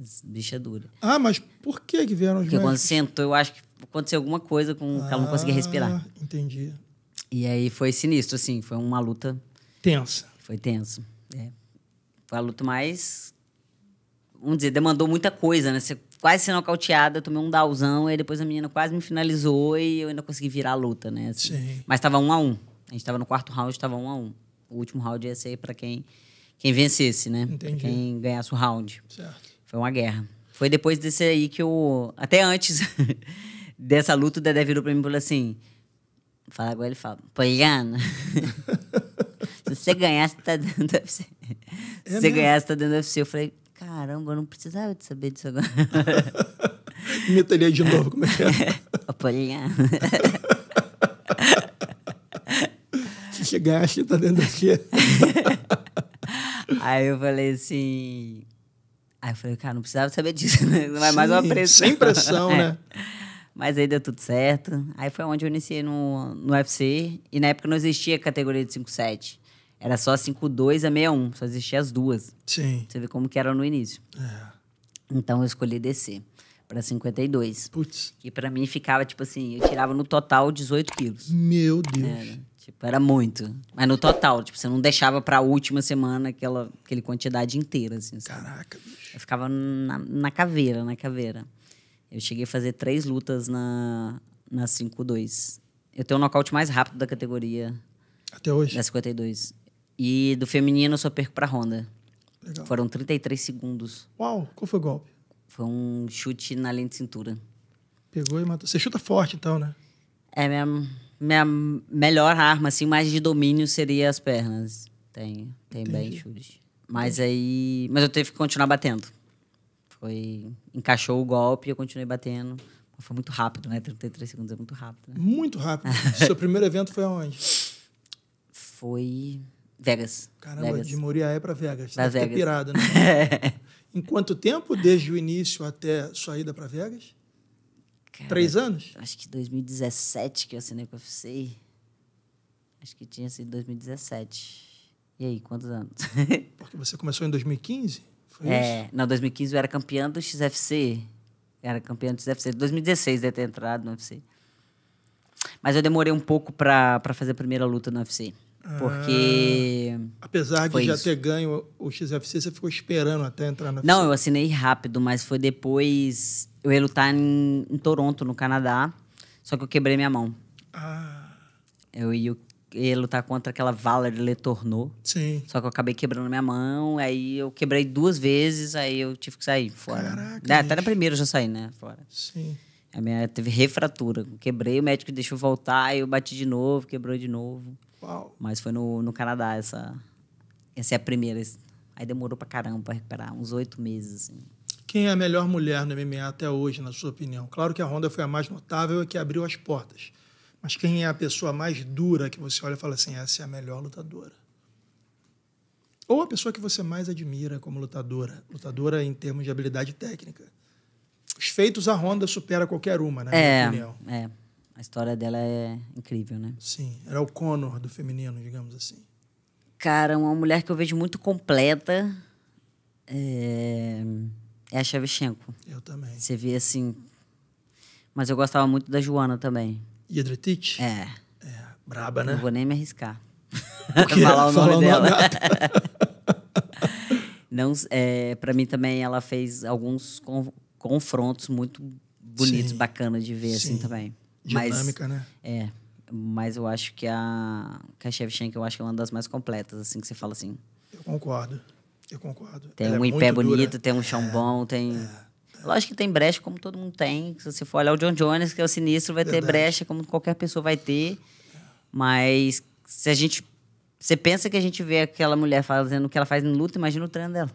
As bicha é dura. Ah, mas por que que vieram os Porque médicos? Porque quando sentou, eu acho que aconteceu alguma coisa com ah, que ela não conseguia ah, respirar. Entendi. E aí foi sinistro, assim, foi uma luta. Tensa. Foi tenso. É. Foi a luta mais. Vamos dizer, demandou muita coisa, né? Você quase sendo nocauteada, tomei um dalzão, e depois a menina quase me finalizou e eu ainda consegui virar a luta, né? Assim. Sim. Mas tava um a um. A gente tava no quarto round, tava um a um. O último round ia ser para quem, quem vencesse, né? Entendi. Pra quem ganhasse o round. Certo. Foi uma guerra. Foi depois desse aí que eu. Até antes dessa luta, o Dedé virou pra mim e falou assim. Fala agora, ele fala, Poliana. Se você ganhasse, tá dentro do UFC. É Se você mesmo? ganhasse, tá dentro do UFC. Eu falei, caramba, eu não precisava de saber disso agora. Imitaria de novo, como é que é? Apolinhar. que tá dentro daqui. Aí eu falei assim. Aí eu falei, cara, não precisava saber disso, né? é Sim, mais uma pressão. Sem pressão, é. né? Mas aí deu tudo certo. Aí foi onde eu iniciei no, no UFC. E na época não existia categoria de 5-7. Era só 52 a 61, só existia as duas. Sim. Você vê como que era no início. É. Então eu escolhi descer para 52. Putz. Que para mim ficava tipo assim, eu tirava no total 18 quilos. Meu Deus. Era, tipo, era muito. Mas no total, tipo, você não deixava para a última semana aquela, aquela quantidade inteira assim. Sabe? Caraca. Bicho. Eu ficava na, na caveira, na caveira. Eu cheguei a fazer três lutas na na 52. Eu tenho o nocaute mais rápido da categoria. Até hoje. Na 52. E do feminino eu só perco pra Honda. Legal. Foram 33 segundos. Uau, qual foi o golpe? Foi um chute na linha de cintura. Pegou e matou. Você chuta forte então, né? É, minha, minha melhor arma, assim, mais de domínio seria as pernas. Tem, tem bem chute. Mas aí. Mas eu tive que continuar batendo. Foi. Encaixou o golpe e eu continuei batendo. Foi muito rápido, né? 33 segundos é muito rápido. Né? Muito rápido. Seu primeiro evento foi aonde? Foi. Vegas. Caramba, Vegas. de Moriaé para Vegas. Pra Vegas. Vegas. pirado, né? em quanto tempo, desde o início até sua ida para Vegas? Cara, Três anos? Acho que 2017 que eu assinei com a UFC. Acho que tinha sido 2017. E aí, quantos anos? Porque você começou em 2015? Foi é, isso? não, 2015 eu era campeã do XFC. Eu era campeã do XFC. 2016 deve ter entrado no UFC. Mas eu demorei um pouco para fazer a primeira luta no UFC. Porque. Ah, apesar de já isso. ter ganho o XFC, você ficou esperando até entrar na. Não, eu assinei rápido, mas foi depois eu ia lutar em, em Toronto, no Canadá. Só que eu quebrei minha mão. Ah. Eu ia, ia lutar contra aquela Valerie Letornou. Sim. Só que eu acabei quebrando minha mão, aí eu quebrei duas vezes, aí eu tive que sair fora. Caraca, é, até na primeira eu já saí, né? Fora. Sim. A minha teve refratura. Quebrei, o médico deixou voltar, eu bati de novo, quebrou de novo. Uau. Mas foi no, no Canadá essa. Essa é a primeira. Aí demorou pra caramba pra recuperar, uns oito meses, assim. Quem é a melhor mulher no MMA até hoje, na sua opinião? Claro que a Ronda foi a mais notável e que abriu as portas. Mas quem é a pessoa mais dura que você olha e fala assim, essa é a melhor lutadora? Ou a pessoa que você mais admira como lutadora? Lutadora em termos de habilidade técnica. Os feitos, a Ronda supera qualquer uma, né, na é, minha opinião. É, a história dela é incrível, né? Sim, era o Connor do feminino, digamos assim. Cara, uma mulher que eu vejo muito completa é, é a Shevchenko. Eu também. Você vê assim. Mas eu gostava muito da Joana também. a É. É, braba, né? Não vou nem me arriscar. Porque falar o nome Falando dela. Não, é, para mim também ela fez alguns confrontos muito bonitos, Sim. bacana de ver assim, Sim. assim também. Dinâmica, mas, né? É. Mas eu acho que a, que a Shevchenko, eu acho que é uma das mais completas, assim, que você fala assim. Eu concordo. Eu concordo. Tem Ela é um é em pé bonito, dura. tem um chão é, bom, tem. É. Lógico que tem brecha, como todo mundo tem. Se você for olhar o John Jones, que é o sinistro, vai Verdade. ter brecha, como qualquer pessoa vai ter. Mas se a gente. Você pensa que a gente vê aquela mulher fazendo o que ela faz em luta, imagina o treino dela.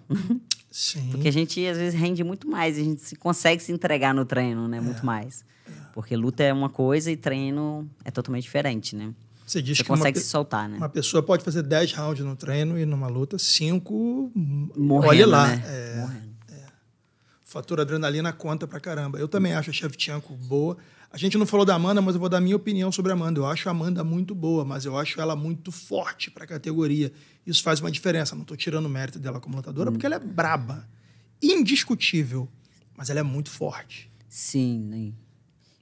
Sim. Porque a gente, às vezes, rende muito mais. A gente consegue se entregar no treino, né? É. Muito mais. Porque luta é uma coisa e treino é totalmente diferente, né? Você diz Você que consegue uma, se soltar, né? Uma pessoa pode fazer 10 rounds no treino e numa luta 5 morrendo, olha lá. Né? É, morrendo. É. O fator adrenalina conta pra caramba. Eu também acho a Shevchenko boa. A gente não falou da Amanda, mas eu vou dar minha opinião sobre a Amanda. Eu acho a Amanda muito boa, mas eu acho ela muito forte para a categoria. Isso faz uma diferença. Não estou tirando o mérito dela como lutadora, hum. porque ela é braba, indiscutível, mas ela é muito forte. Sim, né?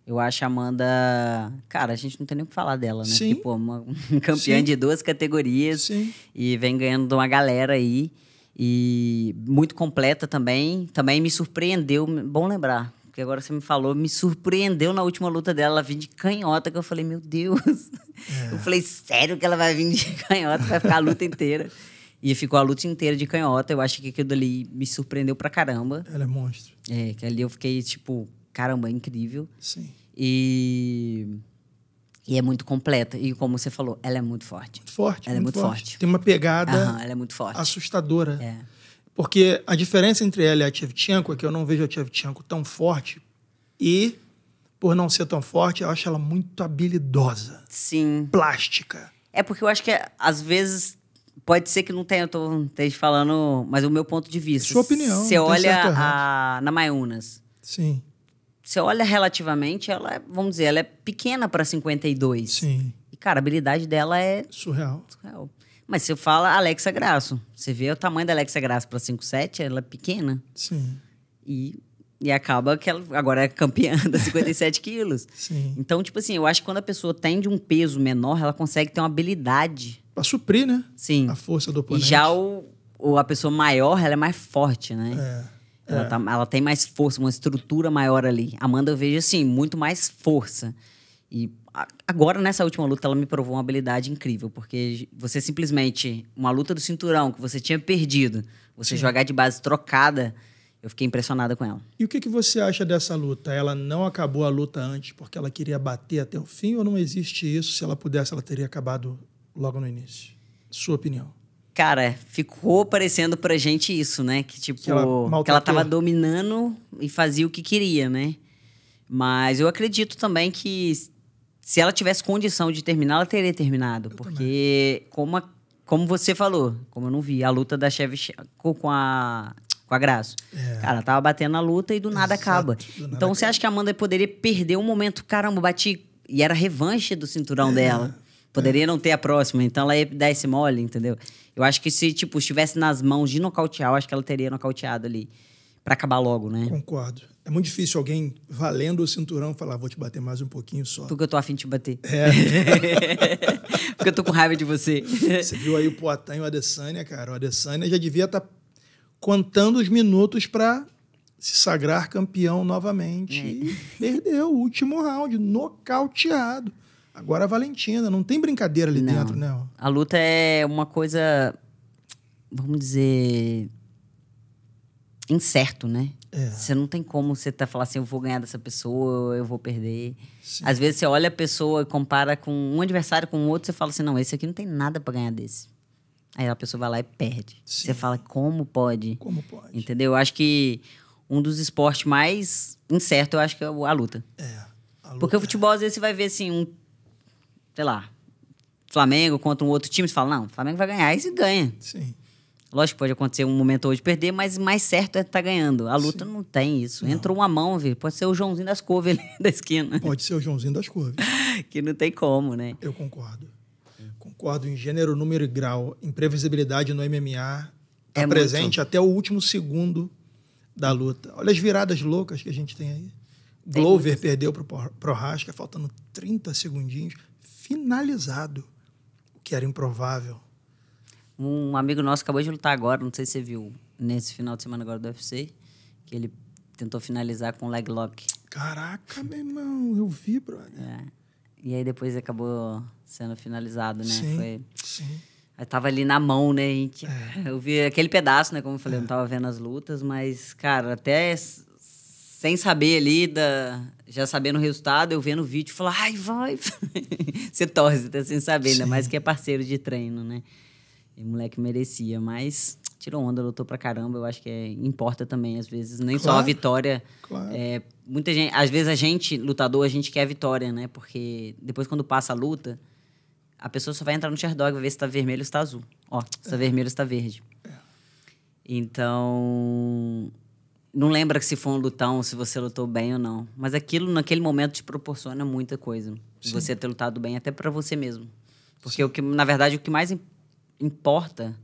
Eu acho a Amanda. Cara, a gente não tem nem o que falar dela, né? Sim. Tipo, uma campeã Sim. de duas categorias. Sim. E vem ganhando de uma galera aí. E muito completa também. Também me surpreendeu. Bom lembrar, porque agora você me falou, me surpreendeu na última luta dela. Ela vir de canhota, que eu falei, meu Deus. É. Eu falei, sério que ela vai vir de canhota, vai ficar a luta inteira. E ficou a luta inteira de canhota. Eu acho que aquilo ali me surpreendeu pra caramba. Ela é monstro. É, que ali eu fiquei tipo, caramba, é incrível. Sim. E, e é muito completa. E como você falou, ela é muito forte. Muito forte. Ela é muito é muito forte. forte. Tem uma pegada ela é muito forte. assustadora. É. Porque a diferença entre ela e a Tchevchenko é que eu não vejo a Tchevchenko tão forte e, por não ser tão forte, eu acho ela muito habilidosa. Sim. Plástica. É porque eu acho que, às vezes, pode ser que não tenha, eu estou te falando, mas o meu ponto de vista. Sua opinião. Você olha a, na Sim você olha relativamente, ela é, vamos dizer, ela é pequena para 52. Sim. E, cara, a habilidade dela é. Surreal. Surreal. Mas você fala Alexa Graço. Você vê o tamanho da Alexa Graço para 5,7, ela é pequena. Sim. E, e acaba que ela agora é campeã da 57 quilos. Sim. Então, tipo assim, eu acho que quando a pessoa tem de um peso menor, ela consegue ter uma habilidade. Para suprir, né? Sim. A força do oponente. E já o, o, a pessoa maior, ela é mais forte, né? É. Ela, é. tá, ela, tem mais força, uma estrutura maior ali. Amanda eu vejo assim, muito mais força. E agora, nessa última luta, ela me provou uma habilidade incrível, porque você simplesmente, uma luta do cinturão que você tinha perdido, você Sim. jogar de base trocada, eu fiquei impressionada com ela. E o que, que você acha dessa luta? Ela não acabou a luta antes porque ela queria bater até o fim ou não existe isso? Se ela pudesse, ela teria acabado logo no início? Sua opinião cara, ficou parecendo pra gente isso, né? Que tipo, que ela, que ela tava dominando e fazia o que queria, né? Mas eu acredito também que se ela tivesse condição de terminar, ela teria terminado. Eu porque, como, a, como você falou, como eu não vi, a luta da Chevy com a com a Graça. É. Cara, ela tava batendo na luta e do nada Exato, acaba. Do nada então você acha que a Amanda poderia perder um momento? Caramba, bati. E era revanche do cinturão é. dela. Poderia é. não ter a próxima, então ela ia dar esse mole, entendeu? Eu acho que se, tipo, estivesse nas mãos de nocautear, eu acho que ela teria nocauteado ali. para acabar logo, né? Concordo. É muito difícil alguém valendo o cinturão falar, vou te bater mais um pouquinho só. Porque eu tô afim de te bater. É. Porque eu tô com raiva de você. Você viu aí o Poitin e o Adesanya, cara. O Adesanya já devia estar tá contando os minutos para se sagrar campeão novamente. É. perdeu o último round, nocauteado. Agora a Valentina, não tem brincadeira ali não. dentro, né A luta é uma coisa, vamos dizer, incerto, né? É. Você não tem como você tá falar assim, eu vou ganhar dessa pessoa, eu vou perder. Sim. Às vezes você olha a pessoa e compara com um adversário com o outro, você fala assim, não, esse aqui não tem nada para ganhar desse. Aí a pessoa vai lá e perde. Sim. Você fala, como pode? Como pode? Entendeu? Eu acho que um dos esportes mais incerto, eu acho que é a luta. É. A luta Porque o futebol, às vezes, você vai ver assim, um sei lá, Flamengo contra um outro time, você fala, não, o Flamengo vai ganhar, e se ganha. Sim. Lógico pode acontecer um momento hoje perder, mas mais certo é estar tá ganhando. A luta Sim. não tem isso. Não. Entrou uma mão, viu? Pode ser o Joãozinho das Couves ali da esquina. Pode ser o Joãozinho das Couves. que não tem como, né? Eu concordo. Concordo em gênero, número e grau. Imprevisibilidade no MMA tá é presente até o último segundo da luta. Olha as viradas loucas que a gente tem aí. Tem Glover muitas. perdeu para o Prohaska faltando 30 segundinhos finalizado, o que era improvável. Um amigo nosso acabou de lutar agora, não sei se você viu, nesse final de semana agora do UFC, que ele tentou finalizar com leg lock. Caraca, meu irmão, eu vi, brother. É. E aí depois acabou sendo finalizado, né? Sim, Foi... sim. tava ali na mão, né? gente é. Eu vi aquele pedaço, né? Como eu falei, é. eu não tava vendo as lutas, mas, cara, até sem saber ali, da, já sabendo o resultado, eu vendo o vídeo, falo, ai, vai. Você torce, até tá sem saber, ainda mais que é parceiro de treino, né? E o moleque merecia, mas tirou onda, lutou pra caramba. Eu acho que é, importa também, às vezes, nem claro, só a vitória. Claro. É, muita gente, às vezes a gente, lutador, a gente quer a vitória, né? Porque depois, quando passa a luta, a pessoa só vai entrar no Sherdog, vai ver se tá vermelho ou se tá azul. Ó, se tá é. vermelho ou se tá verde. É. Então, não lembra se foi um lutão, se você lutou bem ou não. Mas aquilo, naquele momento, te proporciona muita coisa. Sim. Você ter lutado bem, até para você mesmo. Porque, o que, na verdade, o que mais importa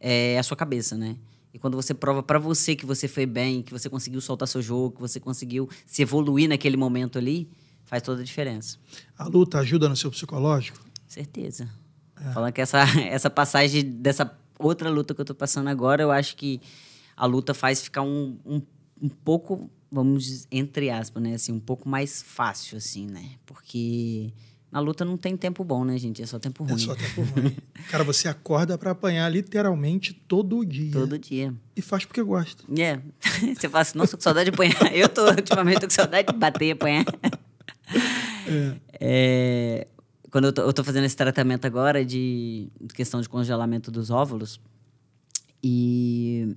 é a sua cabeça, né? E quando você prova para você que você foi bem, que você conseguiu soltar seu jogo, que você conseguiu se evoluir naquele momento ali, faz toda a diferença. A luta ajuda no seu psicológico? Certeza. É. Falando que essa, essa passagem dessa outra luta que eu tô passando agora, eu acho que a luta faz ficar um, um um pouco, vamos dizer, entre aspas, né? Assim, um pouco mais fácil, assim, né? Porque na luta não tem tempo bom, né, gente? É só tempo é ruim. É só tempo ruim. Cara, você acorda para apanhar literalmente todo dia. Todo dia. E faz porque gosta. É. Você fala assim, nossa, com saudade de apanhar. Eu tô, ultimamente, tô com saudade de bater e apanhar. É. é. é quando eu tô, eu tô, fazendo esse tratamento agora de questão de congelamento dos óvulos, e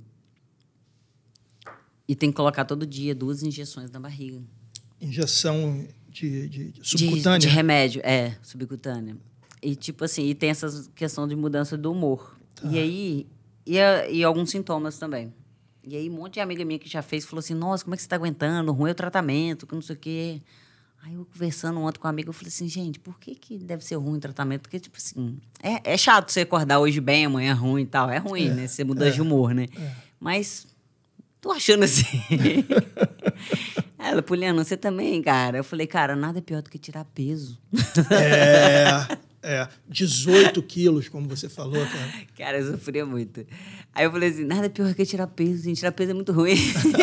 e tem que colocar todo dia duas injeções na barriga. Injeção de, de, de subcutânea? De, de, remédio, é, subcutânea. E tipo assim, e tem essa questão de mudança do humor. Tá. E aí, e, e alguns sintomas também. E aí, um monte de amiga minha que já fez falou assim: Nossa, como é que você está aguentando? Ruim é o tratamento, que não sei o quê. Aí eu conversando ontem com a amiga, eu falei assim: Gente, por que, que deve ser ruim o tratamento? Porque, tipo assim, é, é chato você acordar hoje bem, amanhã é ruim e tal. É ruim, é, né? Você muda é, de humor, né? É. Mas tô achando assim. Ela, Poliana, você também, cara. Eu falei, cara, nada é pior do que tirar peso. É. É, 18 quilos, como você falou, cara. Cara, eu sofria muito. Aí eu falei assim: nada é pior que tirar peso, gente. Tirar peso é muito ruim.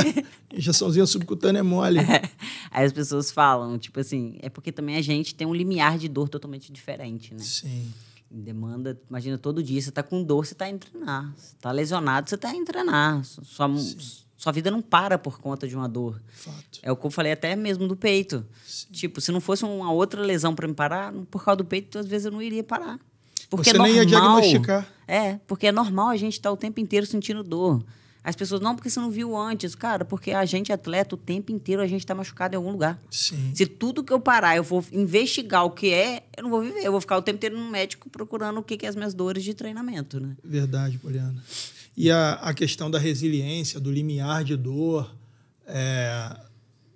Injeçãozinha subcutânea é mole. Aí as pessoas falam, tipo assim, é porque também a gente tem um limiar de dor totalmente diferente, né? Sim demanda, imagina, todo dia você tá com dor, você tá em treinar. Você tá lesionado, você tá em treinar. Sua, sua vida não para por conta de uma dor. Fato. É o que eu falei até mesmo do peito. Sim. Tipo, se não fosse uma outra lesão para me parar, por causa do peito, às vezes eu não iria parar. Porque você é normal, nem ia diagnosticar. É, porque é normal a gente estar tá o tempo inteiro sentindo dor. As pessoas, não, porque você não viu antes. Cara, porque a gente, é atleta, o tempo inteiro a gente está machucado em algum lugar. Sim. Se tudo que eu parar, eu for investigar o que é, eu não vou viver. Eu vou ficar o tempo inteiro no médico procurando o que, que é as minhas dores de treinamento, né? Verdade, Poliana. E a, a questão da resiliência, do limiar de dor, é,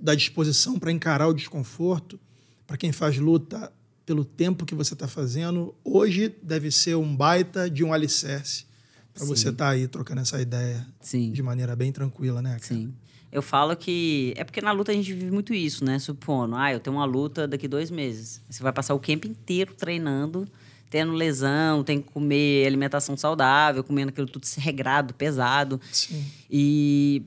da disposição para encarar o desconforto, para quem faz luta pelo tempo que você está fazendo, hoje deve ser um baita de um alicerce Pra você estar tá aí trocando essa ideia Sim. de maneira bem tranquila, né, cara? Sim. Eu falo que. É porque na luta a gente vive muito isso, né? Supondo, ah, eu tenho uma luta daqui dois meses. Você vai passar o tempo inteiro treinando, tendo lesão, tem que comer alimentação saudável, comendo aquilo tudo regrado, pesado. Sim. E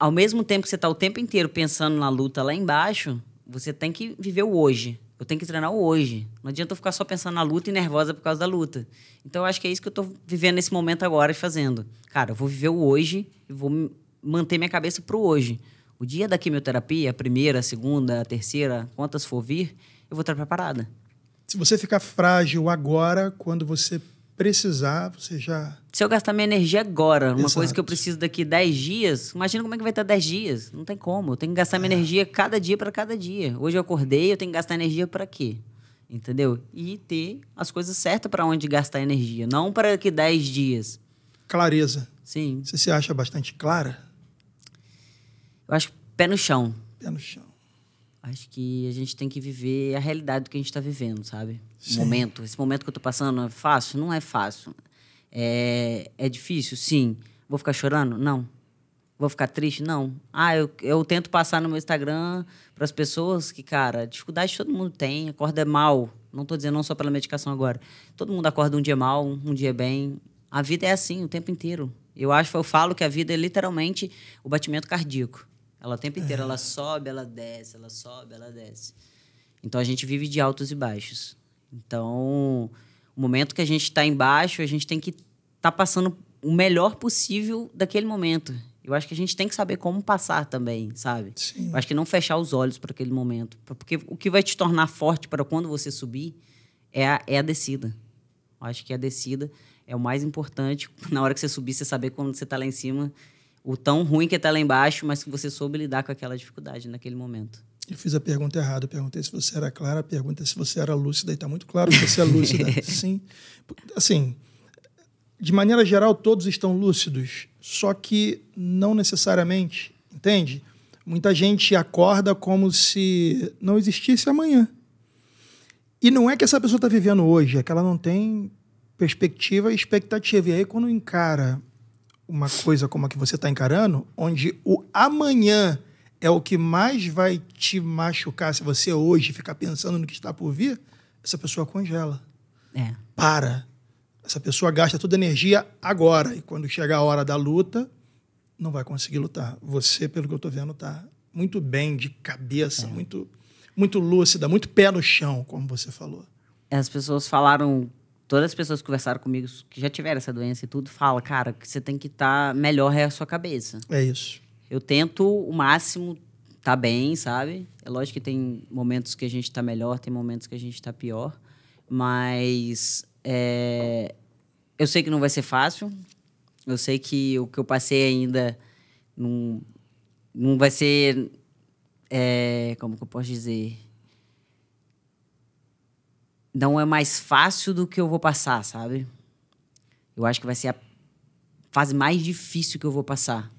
ao mesmo tempo que você está o tempo inteiro pensando na luta lá embaixo, você tem que viver o hoje. Eu tenho que treinar hoje. Não adianta eu ficar só pensando na luta e nervosa por causa da luta. Então, eu acho que é isso que eu estou vivendo nesse momento agora e fazendo. Cara, eu vou viver o hoje e vou manter minha cabeça pro hoje. O dia da quimioterapia, a primeira, a segunda, a terceira, quantas for vir, eu vou estar preparada. Se você ficar frágil agora, quando você precisar, você já. Se eu gastar minha energia agora, uma Exato. coisa que eu preciso daqui 10 dias, imagina como é que vai estar 10 dias. Não tem como. Eu tenho que gastar minha é. energia cada dia para cada dia. Hoje eu acordei, eu tenho que gastar energia para quê? Entendeu? E ter as coisas certas para onde gastar energia, não para que 10 dias. Clareza. Sim. Você se acha bastante clara? Eu acho pé no chão. Pé no chão acho que a gente tem que viver a realidade do que a gente está vivendo, sabe? Sim. Momento, esse momento que eu estou passando é fácil? Não é fácil. É, é difícil? Sim. Vou ficar chorando? Não. Vou ficar triste? Não. Ah, eu, eu tento passar no meu Instagram para as pessoas que, cara, dificuldade todo mundo tem, acorda mal. Não estou dizendo não só pela medicação agora. Todo mundo acorda um dia mal, um dia bem. A vida é assim o tempo inteiro. Eu acho, eu falo que a vida é literalmente o batimento cardíaco. Ela o tempo inteiro, ela é. sobe, ela desce, ela sobe, ela desce. Então a gente vive de altos e baixos. Então, o momento que a gente está embaixo, a gente tem que estar tá passando o melhor possível daquele momento. Eu acho que a gente tem que saber como passar também, sabe? Sim. Eu acho que não fechar os olhos para aquele momento. Porque o que vai te tornar forte para quando você subir é a, é a descida. Eu acho que a descida é o mais importante. Na hora que você subir, você saber quando você está lá em cima o tão ruim que está lá embaixo, mas que você soube lidar com aquela dificuldade naquele momento. Eu fiz a pergunta errada. Eu perguntei se você era clara, a pergunta é se você era lúcida. E está muito claro que você é lúcida. Sim. Assim, de maneira geral, todos estão lúcidos, só que não necessariamente, entende? Muita gente acorda como se não existisse amanhã. E não é que essa pessoa está vivendo hoje, é que ela não tem perspectiva e expectativa. E aí, quando encara uma coisa como a que você está encarando, onde o amanhã é o que mais vai te machucar, se você hoje ficar pensando no que está por vir, essa pessoa congela. É. Para. Essa pessoa gasta toda a energia agora. E quando chegar a hora da luta, não vai conseguir lutar. Você, pelo que eu estou vendo, está muito bem de cabeça, é. muito, muito lúcida, muito pé no chão, como você falou. As pessoas falaram todas as pessoas que conversaram comigo que já tiveram essa doença e tudo, fala, cara, que você tem que estar tá melhor é a sua cabeça. É isso. Eu tento o máximo tá bem, sabe? É lógico que tem momentos que a gente está melhor, tem momentos que a gente está pior, mas é, eu sei que não vai ser fácil. Eu sei que o que eu passei ainda não, não vai ser é, como que eu posso dizer? não é mais fácil do que eu vou passar, sabe? Eu acho que vai ser a fase mais difícil que eu vou passar.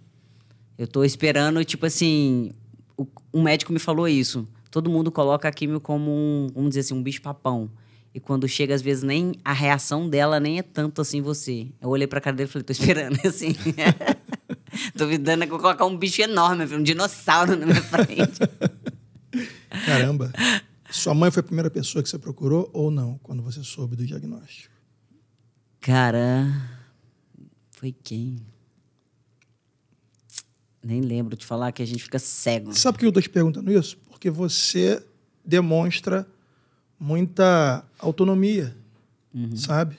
Eu tô esperando, tipo assim, o, um médico me falou isso. Todo mundo coloca a químio como um, vamos dizer assim, um bicho papão. E quando chega, às vezes, nem a reação dela nem é tanto assim você. Eu olhei pra cara dele e falei, tô esperando, assim. tô me dando que eu vou colocar um bicho enorme, um dinossauro na minha frente. Caramba. Sua mãe foi a primeira pessoa que você procurou ou não, quando você soube do diagnóstico? Cara, foi quem? Nem lembro de falar que a gente fica cego. Sabe por que eu estou te perguntando isso? Porque você demonstra muita autonomia, uhum. sabe?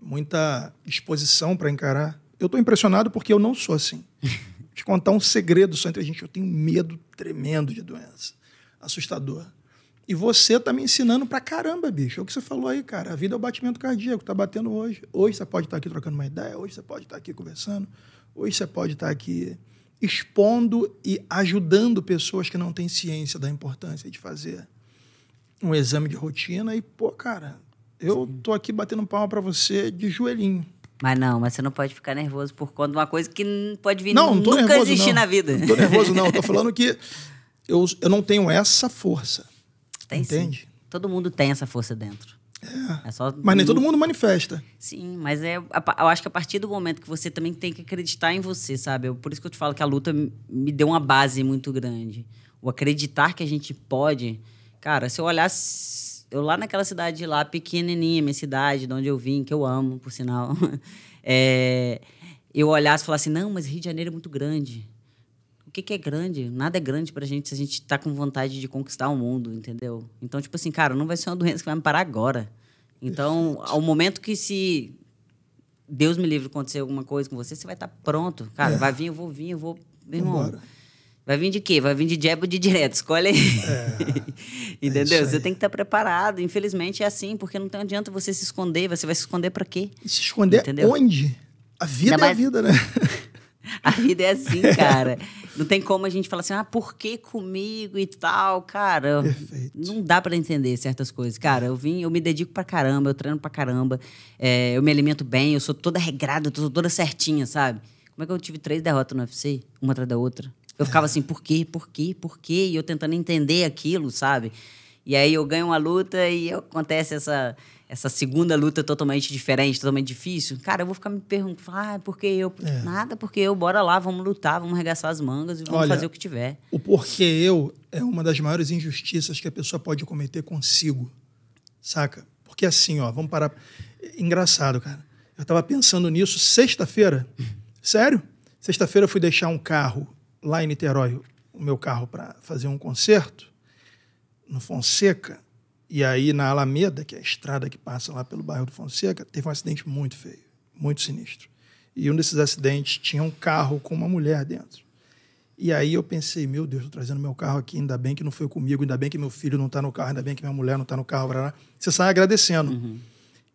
Muita disposição para encarar. Eu estou impressionado porque eu não sou assim. te contar um segredo só entre a gente. Eu tenho medo tremendo de doença. Assustador. E você tá me ensinando pra caramba, bicho. É o que você falou aí, cara. A vida é o batimento cardíaco, tá batendo hoje. Hoje você pode estar tá aqui trocando uma ideia, hoje você pode estar tá aqui conversando, hoje você pode estar tá aqui expondo e ajudando pessoas que não têm ciência da importância de fazer um exame de rotina. E, pô, cara, eu Sim. tô aqui batendo palma para você de joelhinho. Mas não, mas você não pode ficar nervoso por conta de uma coisa que pode vir não, não nunca nervoso, existir não. na vida. Não tô nervoso, não. Eu tô falando que eu, eu não tenho essa força. Tem Entende? Sim. Todo mundo tem essa força dentro. É. é só... Mas nem todo mundo manifesta. Sim, mas é, eu acho que a partir do momento que você também tem que acreditar em você, sabe? Eu, por isso que eu te falo que a luta me deu uma base muito grande. O acreditar que a gente pode. Cara, se eu olhasse. Eu lá naquela cidade lá, pequenininha, minha cidade, de onde eu vim, que eu amo, por sinal. é, eu olhasse e falasse: não, mas Rio de Janeiro é muito grande o que, que, é grande? Nada é grande pra gente se a gente tá com vontade de conquistar o mundo, entendeu? Então, tipo assim, cara, não vai ser uma doença que vai me parar agora. Então, ao momento que se Deus me livre acontecer alguma coisa com você, você vai estar tá pronto. Cara, é. vai vir, eu vou vir, eu vou. Meu irmão. Vambora. Vai vir de quê? Vai vir de jab ou de direto? Escolhe aí. É, Entendeu? É aí. Você tem que estar tá preparado. Infelizmente é assim, porque não tem adianta você se esconder. Você vai se esconder para quê? Se esconder Entendeu? onde? A vida Ainda é mais... a vida, né? a vida é assim, cara. Não tem como a gente falar assim, ah, por que comigo e tal, cara. Perfeito. Não dá para entender certas coisas. Cara, eu vim, eu me dedico pra caramba, eu treino pra caramba, é, eu me alimento bem, eu sou toda regrada, eu sou toda certinha, sabe? Como é que eu tive três derrotas no UFC, uma atrás da outra? Eu ficava assim, por quê, por quê, por quê? E eu tentando entender aquilo, sabe? E aí eu ganho uma luta e acontece essa essa segunda luta totalmente diferente, totalmente difícil, cara, eu vou ficar me perguntando, ah, é por que eu? É. Nada, porque eu, bora lá, vamos lutar, vamos arregaçar as mangas e vamos Olha, fazer o que tiver. O porquê eu é uma das maiores injustiças que a pessoa pode cometer consigo, saca? Porque assim, ó, vamos parar. Engraçado, cara. Eu tava pensando nisso sexta-feira. Sério? Sexta-feira eu fui deixar um carro lá em Niterói, o meu carro, para fazer um concerto no Fonseca. E aí, na Alameda, que é a estrada que passa lá pelo bairro do Fonseca, teve um acidente muito feio, muito sinistro. E um desses acidentes tinha um carro com uma mulher dentro. E aí eu pensei, meu Deus, estou trazendo meu carro aqui, ainda bem que não foi comigo, ainda bem que meu filho não está no carro, ainda bem que minha mulher não está no carro. Blá, blá. Você sai agradecendo. Uhum.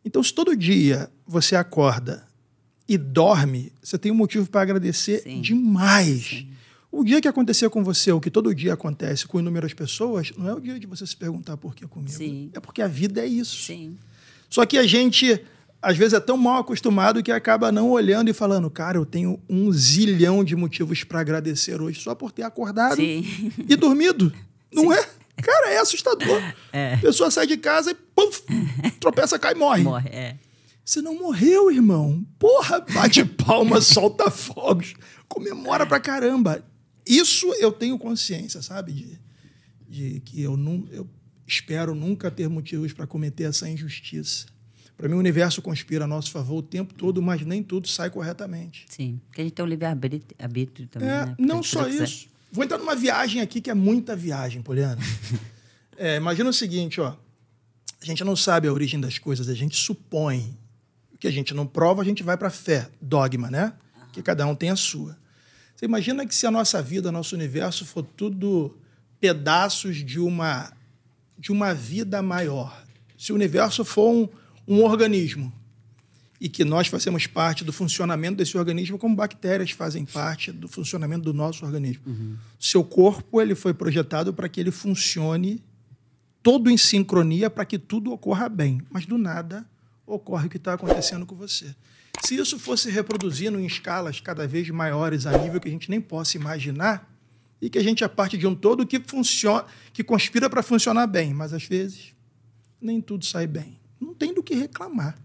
Então, se todo dia você acorda e dorme, você tem um motivo para agradecer Sim. demais. Sim. O dia que acontecer com você, o que todo dia acontece com inúmeras pessoas, não é o dia de você se perguntar por que comigo. Sim. É porque a vida é isso. Sim. Só que a gente, às vezes, é tão mal acostumado que acaba não olhando e falando, cara, eu tenho um zilhão de motivos para agradecer hoje só por ter acordado Sim. e dormido. Não é? Cara, é assustador. É. A pessoa sai de casa e puff, tropeça, cai e morre. Morre, é. Você não morreu, irmão. Porra, bate palma, solta fogos, comemora pra caramba isso eu tenho consciência, sabe? De, de que eu, não, eu espero nunca ter motivos para cometer essa injustiça. Para mim, o universo conspira a nosso favor o tempo todo, mas nem tudo sai corretamente. Sim, porque a gente tem um livre-arbítrio também, é, né? Não só isso. Vou entrar numa viagem aqui que é muita viagem, Poliana. é, imagina o seguinte, ó. A gente não sabe a origem das coisas, a gente supõe. O que a gente não prova, a gente vai para a fé, dogma, né? Que cada um tem a sua. Você imagina que se a nossa vida, nosso universo for tudo pedaços de uma de uma vida maior. Se o universo for um, um organismo e que nós fazemos parte do funcionamento desse organismo, como bactérias fazem parte do funcionamento do nosso organismo. Uhum. Seu corpo ele foi projetado para que ele funcione todo em sincronia para que tudo ocorra bem, mas do nada ocorre o que está acontecendo com você. Se isso fosse reproduzindo em escalas cada vez maiores a nível que a gente nem possa imaginar, e que a gente é parte de um todo que funciona, que conspira para funcionar bem, mas às vezes nem tudo sai bem. Não tem do que reclamar.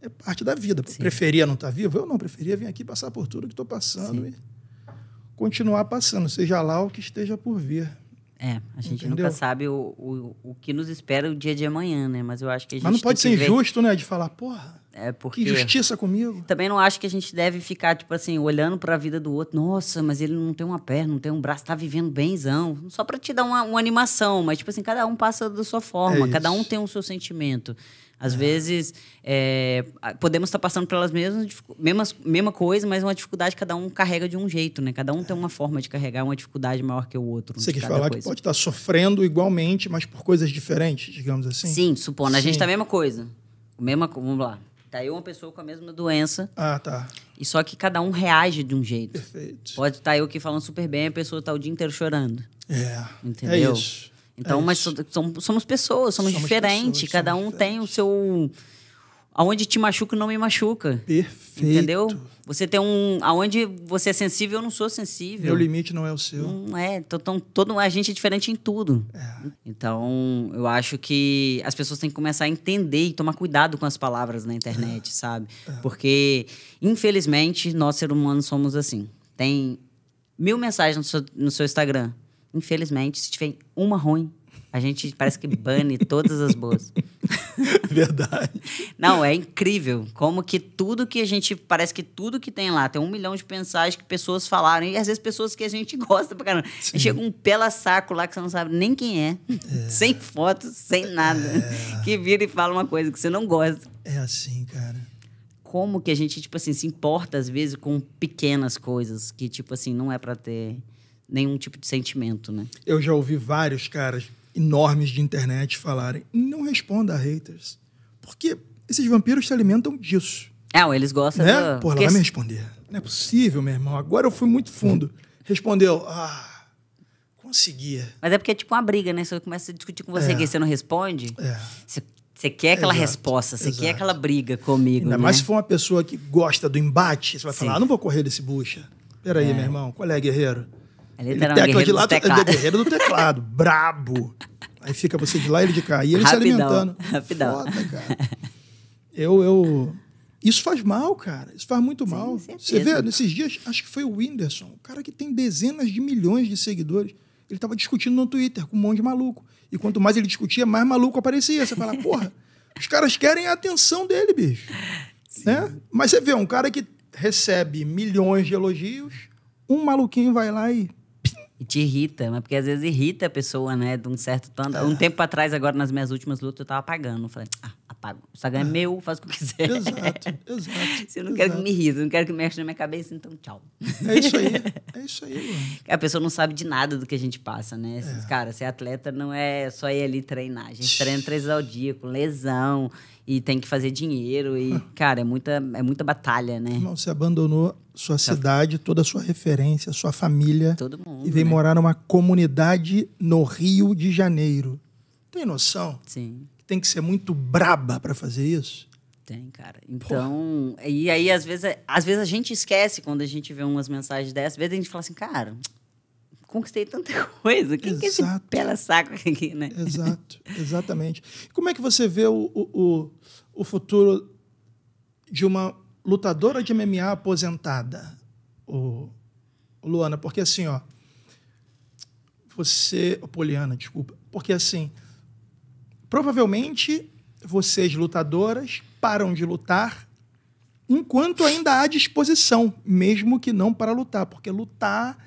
É parte da vida. Sim. Preferia não estar tá vivo? Eu não preferia vir aqui passar por tudo que estou passando Sim. e continuar passando, seja lá o que esteja por vir. É, a gente Entendeu? nunca sabe o, o, o que nos espera o dia de amanhã, né? Mas eu acho que a gente. Mas não pode ser injusto, ver... né? De falar, porra, é porque... Que justiça comigo. Também não acho que a gente deve ficar, tipo assim, olhando para a vida do outro. Nossa, mas ele não tem uma perna, não tem um braço, tá vivendo benzão. Só para te dar uma, uma, animação, mas, tipo assim, cada um passa da sua forma, é cada um tem o seu sentimento. Às é. vezes, é, podemos estar passando pelas mesmas, mesmas mesma coisa, mas uma dificuldade cada um carrega de um jeito, né? Cada um tem uma forma de carregar uma dificuldade maior que o outro. Você quer falar coisa. que pode estar sofrendo igualmente, mas por coisas diferentes, digamos assim? Sim, supondo. Sim. A gente tá a mesma coisa. Mesma, vamos lá Tá eu uma pessoa com a mesma doença. Ah, tá. E só que cada um reage de um jeito. Perfeito. Pode estar tá eu aqui falando super bem, a pessoa tá o dia inteiro chorando. É. é Entendeu? É isso. Então, é mas somos pessoas, somos, somos diferentes, pessoas, cada somos um diferentes. tem o seu aonde te machuca não me machuca. Perfeito. Entendeu? Você tem um. Aonde você é sensível, eu não sou sensível. Meu limite não é o seu. Não é. Então, todo, a gente é diferente em tudo. É. Então, eu acho que as pessoas têm que começar a entender e tomar cuidado com as palavras na internet, é. sabe? É. Porque, infelizmente, nós, seres humanos, somos assim. Tem mil mensagens no seu, no seu Instagram. Infelizmente, se tiver uma ruim, a gente parece que bane todas as boas. Verdade. Não, é incrível como que tudo que a gente. Parece que tudo que tem lá, tem um milhão de mensagens que pessoas falaram, e às vezes pessoas que a gente gosta pra caramba. Sim. Chega um pela saco lá que você não sabe nem quem é, é. sem fotos, sem nada, é. que vira e fala uma coisa que você não gosta. É assim, cara como que a gente, tipo assim, se importa às vezes com pequenas coisas que, tipo assim, não é para ter nenhum tipo de sentimento, né? Eu já ouvi vários caras enormes de internet falarem, não responda a haters. Porque esses vampiros se alimentam disso. é eles gostam né? do... Pô, ela vai me responder. Não é possível, meu irmão. Agora eu fui muito fundo. Respondeu, ah, conseguia. Mas é porque é tipo uma briga, né? Se eu começo a discutir com você é. que você não responde, é. você, quer aquela Exato. resposta, você quer aquela briga comigo, Ainda né? mas se for uma pessoa que gosta do embate, você vai Sim. falar, ah, não vou correr desse bucha. Peraí, é. meu irmão. Qual é, guerreiro? É ele, ele tecla um de lá, ele é guerreiro do teclado, brabo. Aí fica você de lá e ele de cá. E ele rapidão, se alimentando. Rapidão. Foda, cara. Eu, eu... Isso faz mal, cara. Isso faz muito mal. Você vê, nesses dias, acho que foi o Whindersson, o cara que tem dezenas de milhões de seguidores. Ele estava discutindo no Twitter com um monte de maluco. E quanto mais ele discutia, mais maluco aparecia. Você fala, porra, os caras querem a atenção dele, bicho. Né? Mas você vê, um cara que recebe milhões de elogios, um maluquinho vai lá e e te irrita, mas né? porque às vezes irrita a pessoa, né? De um certo tanto. Um é. tempo atrás, agora nas minhas últimas lutas, eu tava apagando. Eu falei, ah, apago. O Instagram é, é meu, faz o que eu quiser. Exato, exato. Se eu não exato. quero que me irrita, não quero que mexa na minha cabeça, então tchau. É isso aí, é isso aí, mano. A pessoa não sabe de nada do que a gente passa, né? É. Cara, ser atleta não é só ir ali treinar. A gente treina três ao dia, com lesão, e tem que fazer dinheiro. E, cara, é muita, é muita batalha, né? Não, você abandonou sua tá. cidade, toda a sua referência, sua família. Todo mundo. E vem né? morar numa comunidade no Rio de Janeiro. Tem noção? Sim. Tem que ser muito braba para fazer isso? Tem, cara. Então, Porra. e aí às vezes, às vezes a gente esquece quando a gente vê umas mensagens dessas, às vezes a gente fala assim, cara, conquistei tanta coisa, quem Exato. que é esse pela saco aqui, né? Exato, exatamente. Como é que você vê o, o, o futuro de uma lutadora de MMA aposentada, o Luana, porque assim, ó, você, Poliana, desculpa, porque assim, provavelmente vocês lutadoras param de lutar enquanto ainda há disposição, mesmo que não para lutar, porque lutar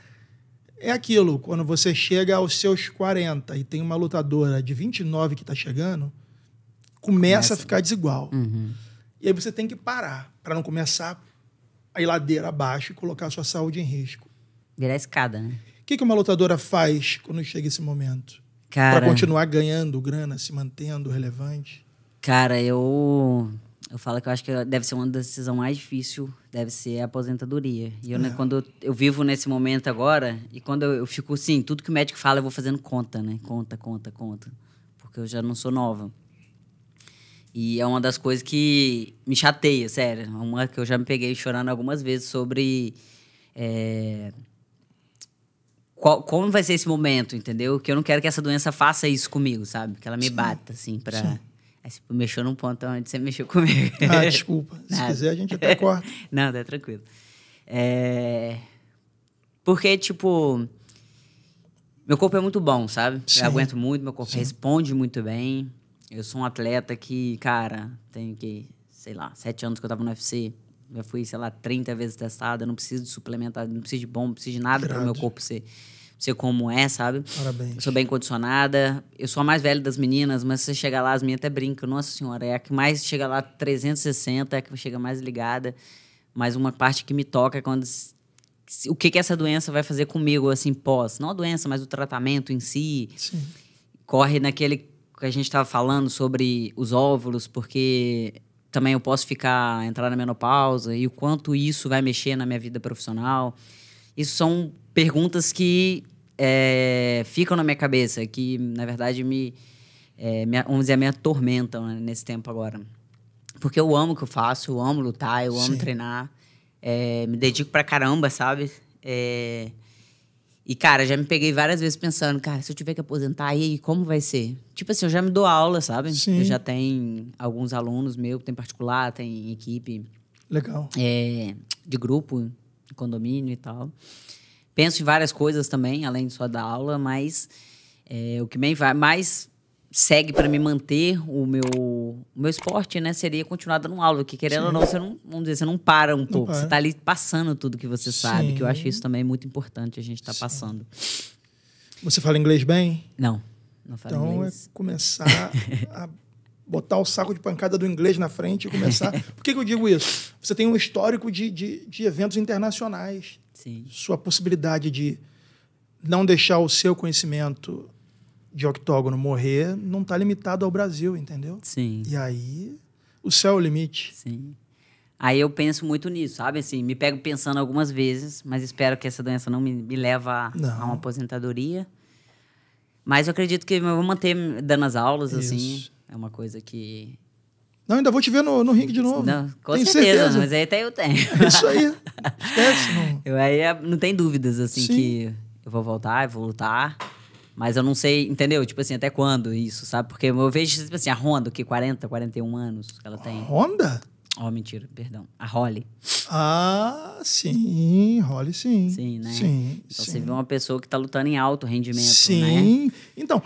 é aquilo, quando você chega aos seus 40 e tem uma lutadora de 29 que está chegando, começa, começa, a ficar desigual. Uhum. E aí você tem que parar para não começar a ir ladeira abaixo e colocar a sua saúde em risco. Virar escada, né? O que, que uma lutadora faz quando chega esse momento? Cara... Para continuar ganhando grana, se mantendo relevante? Cara, eu eu falo que eu acho que deve ser uma decisão mais difícil, deve ser a aposentadoria. E eu, né, é. né, quando eu, eu, vivo nesse momento agora, e quando eu, eu, fico assim, tudo que o médico fala, eu vou fazendo conta, né? Conta, conta, conta. Porque eu já não sou nova. E é uma das coisas que me chateia, sério. Uma que eu já me peguei chorando algumas vezes sobre. É, qual, como vai ser esse momento, entendeu? Que eu não quero que essa doença faça isso comigo, sabe? Que ela me Sim. bata, assim, pra. Sim. Aí é, tipo, mexeu num ponto onde você mexeu comigo. Ah, desculpa. Se Nada. quiser, a gente até corta. não, tá tranquilo. É... Porque, tipo, meu corpo é muito bom, sabe? Sim. Eu aguento muito, meu corpo Sim. responde muito bem. Eu sou um atleta que, cara, tem que, sei lá, sete anos que eu tava no UFC. Já fui, sei lá, 30 vezes testada. Não preciso de suplementar, não preciso de bomba, não preciso de nada para o meu corpo ser, ser como é, sabe? Parabéns. Eu sou bem condicionada. Eu sou a mais velha das meninas, mas se você chegar lá, as minhas até brincam. Nossa senhora, é a que mais chega lá 360, é a que chega mais ligada. Mas uma parte que me toca é quando o que, que essa doença vai fazer comigo, assim, pós. Não a doença, mas o tratamento em si. Sim. Corre naquele que a gente estava falando sobre os óvulos, porque também eu posso ficar entrar na menopausa e o quanto isso vai mexer na minha vida profissional. Isso são perguntas que é, ficam na minha cabeça, que na verdade me, é, me vamos dizer, me atormentam né, nesse tempo agora. Porque eu amo o que eu faço, eu amo lutar, eu amo Sim. treinar, é, me dedico pra caramba, sabe? É, e, cara, já me peguei várias vezes pensando, cara, se eu tiver que aposentar, e aí, como vai ser? Tipo assim, eu já me dou aula, sabe? Sim. Eu já tenho alguns alunos meu, tem particular, tem equipe. Legal. É, de grupo, condomínio e tal. Penso em várias coisas também, além de só da aula, mas é, o que mais segue para me manter o meu, o meu esporte, né? Seria continuar dando aula, que querendo Sim. ou não, você não, vamos dizer, você não para um pouco. você está é. ali passando tudo que você Sim. sabe, que eu acho isso também muito importante a gente estar tá passando. Você fala inglês bem? Não, não falo então, inglês. Então é começar a botar o saco de pancada do inglês na frente e começar. Por que, que eu digo isso? Você tem um histórico de, de, de eventos internacionais. Sim. Sua possibilidade de não deixar o seu conhecimento de octógono morrer não está limitado ao Brasil, entendeu? Sim. E aí, o céu é o limite. Sim. Aí eu penso muito nisso, sabe? Assim, me pego pensando algumas vezes, mas espero que essa doença não me, me leve a, a uma aposentadoria. Mas eu acredito que eu vou manter dando as aulas, Isso. assim. É uma coisa que. Não, ainda vou te ver no, no ringue de novo. Não, com certeza, certeza, mas aí até eu tenho. É isso aí. Esquece, não. Eu aí é, não tem dúvidas, assim, Sim. que eu vou voltar, eu vou lutar. Mas eu não sei, entendeu? Tipo assim, até quando isso, sabe? Porque eu vejo, tipo assim, a Honda, que 40, 41 anos que ela tem. Honda? Oh, mentira, perdão. A Holly. Ah, sim, Holly sim. Sim, né? Sim, então sim. você vê uma pessoa que está lutando em alto rendimento, sim. Né? Então,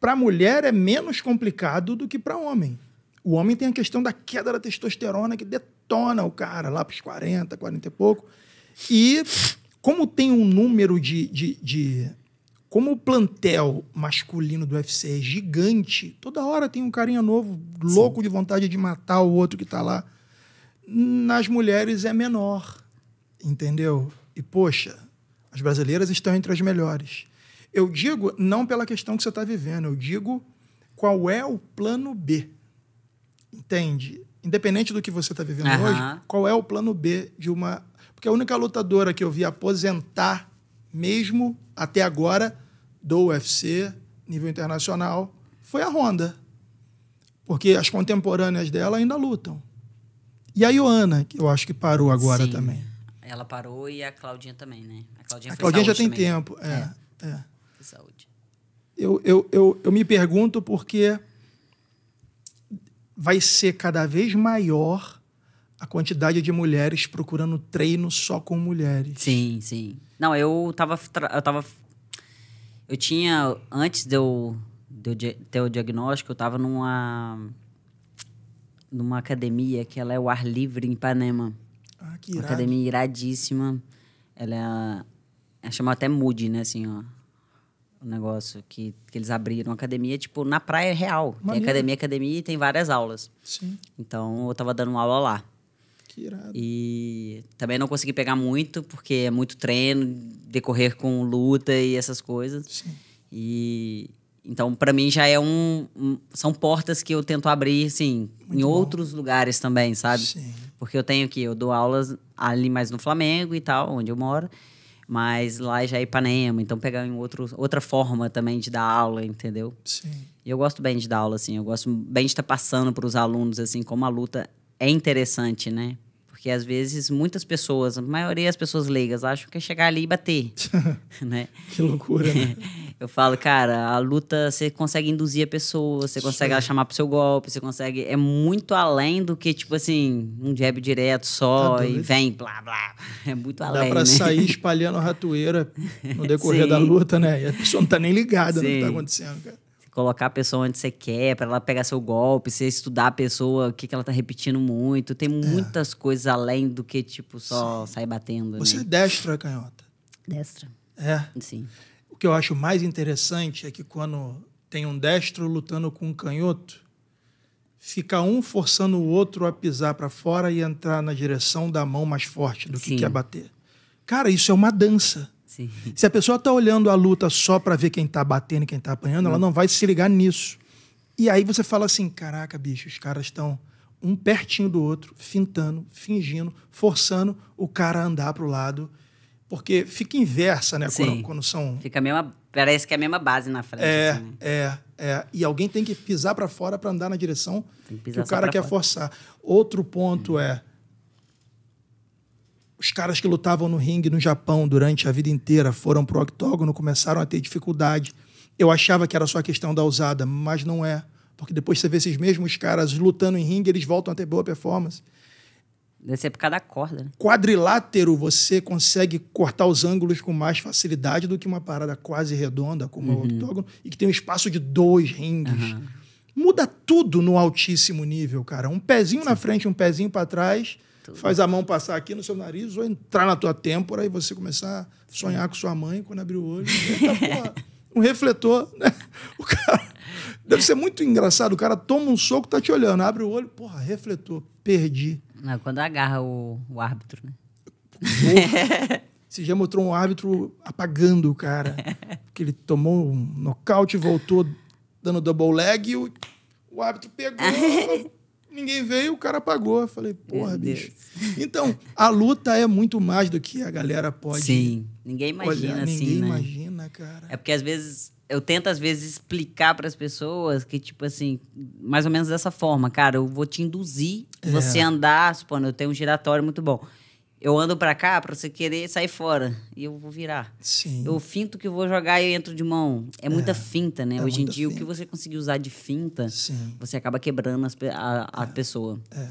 para mulher é menos complicado do que para homem. O homem tem a questão da queda da testosterona que detona o cara lá para os 40, 40 e pouco. E como tem um número de, de, de como o plantel masculino do UFC é gigante, toda hora tem um carinha novo, louco Sim. de vontade de matar o outro que está lá. Nas mulheres é menor, entendeu? E, poxa, as brasileiras estão entre as melhores. Eu digo, não pela questão que você está vivendo, eu digo qual é o plano B. Entende? Independente do que você está vivendo hoje, qual é o plano B de uma. Porque a única lutadora que eu vi aposentar mesmo até agora, do UFC, nível internacional, foi a Ronda. Porque as contemporâneas dela ainda lutam. E a Ioana, que eu acho que parou agora Sim. também. Ela parou e a Claudinha também, né? A Claudinha, a Claudinha já tem também. tempo. É, é. é. Saúde. Eu, eu, eu, eu me pergunto porque vai ser cada vez maior a quantidade de mulheres procurando treino só com mulheres. Sim, sim. Não, eu tava. Eu tava. Eu tinha. Antes de eu, de eu ter o diagnóstico, eu tava numa. numa academia que ela é o ar livre em Ipanema. Ah, que irado. Uma academia iradíssima. Ela é. ela chama até Moody, né? Assim, ó. O negócio que, que eles abriram. Academia, tipo, na praia real. Maneiro. Tem academia, academia e tem várias aulas. Sim. Então, eu tava dando uma aula lá. Que irado. E também não consegui pegar muito, porque é muito treino, decorrer com luta e essas coisas. Sim. E então, para mim, já é um, um, São portas que eu tento abrir, assim, muito em bom. outros lugares também, sabe? Sim. Porque eu tenho que, eu dou aulas ali mais no Flamengo e tal, onde eu moro. Mas lá já é Ipanema, então pegar em outro, outra forma também de dar aula, entendeu? Sim. E eu gosto bem de dar aula, assim. Eu gosto bem de estar passando para os alunos, assim, como a luta é interessante, né? Porque às vezes muitas pessoas, a maioria das pessoas leigas, acham que é chegar ali e bater. né? Que loucura, né? Eu falo, cara, a luta você consegue induzir a pessoa, você consegue ela chamar pro seu golpe, você consegue. É muito além do que, tipo assim, um jab direto só tá e vem, blá, blá. É muito Dá além. Dá pra né? sair espalhando ratoeira no decorrer da luta, né? E a pessoa não tá nem ligada Sim. no que tá acontecendo, cara colocar a pessoa onde você quer, para ela pegar seu golpe, você estudar a pessoa, o que, que ela tá repetindo muito. Tem é. muitas é. coisas além do que, tipo, só Sim. sair batendo. Você né? é destro, é canhota? Destra. É? Sim. O que eu acho mais interessante é que quando tem um destro lutando com um canhoto, fica um forçando o outro a pisar para fora e entrar na direção da mão mais forte do que Sim. quer bater. Cara, isso é uma dança. Se a pessoa está olhando a luta só para ver quem está batendo e quem está apanhando, não. ela não vai se ligar nisso. E aí você fala assim: caraca, bicho, os caras estão um pertinho do outro, fintando, fingindo, forçando o cara a andar para o lado. Porque fica inversa, né? Quando, quando, são. Fica a mesma, parece que é a mesma base na frente. É, assim, né? é, é. E alguém tem que pisar para fora para andar na direção que, que, o cara quer fora. forçar. Outro ponto hum. é os caras que lutavam no ringue no Japão durante a vida inteira foram pro octógono, começaram a ter dificuldade. Eu achava que era só a questão da ousada, mas não é. Porque depois você vê esses mesmos caras lutando em ringue, eles voltam a ter boa performance. Deve ser por causa da corda. Né? Quadrilátero, você consegue cortar os ângulos com mais facilidade do que uma parada quase redonda, como uhum. o octógono, e que tem um espaço de dois ringues. Uhum. Muda tudo no altíssimo nível, cara. Um pezinho Sim. na frente, um pezinho para trás tudo. Faz a mão passar aqui no seu nariz ou entrar na tua têmpora e você começar a sonhar com sua mãe quando abrir o olho. Eita, tá um refletor, né? O cara. Deve ser muito engraçado. O cara toma um soco, tá te olhando, abre o olho, porra, refletor, perdi. Não, quando agarra o, o árbitro, né? Porra. já mostrou um árbitro apagando o cara. Porque ele tomou um nocaute, voltou dando double leg e o, o árbitro pegou. Ninguém veio, o cara pagou. Eu falei, porra, Meu bicho. Deus. Então, a luta é muito mais do que a galera pode. Sim, ninguém imagina olhar. assim. Ninguém né? imagina, cara. É porque às vezes. Eu tento, às vezes, explicar para as pessoas que, tipo assim, mais ou menos dessa forma, cara, eu vou te induzir é. você andar, supondo, eu tenho um giratório muito bom eu ando para cá para você querer sair fora e eu vou virar. Sim. Eu finto que vou jogar e eu entro de mão. É, é. muita é, finta, né? É Hoje em dia, finta. o que você conseguir usar de finta, Sim. você acaba quebrando as, a, a é, pessoa. É.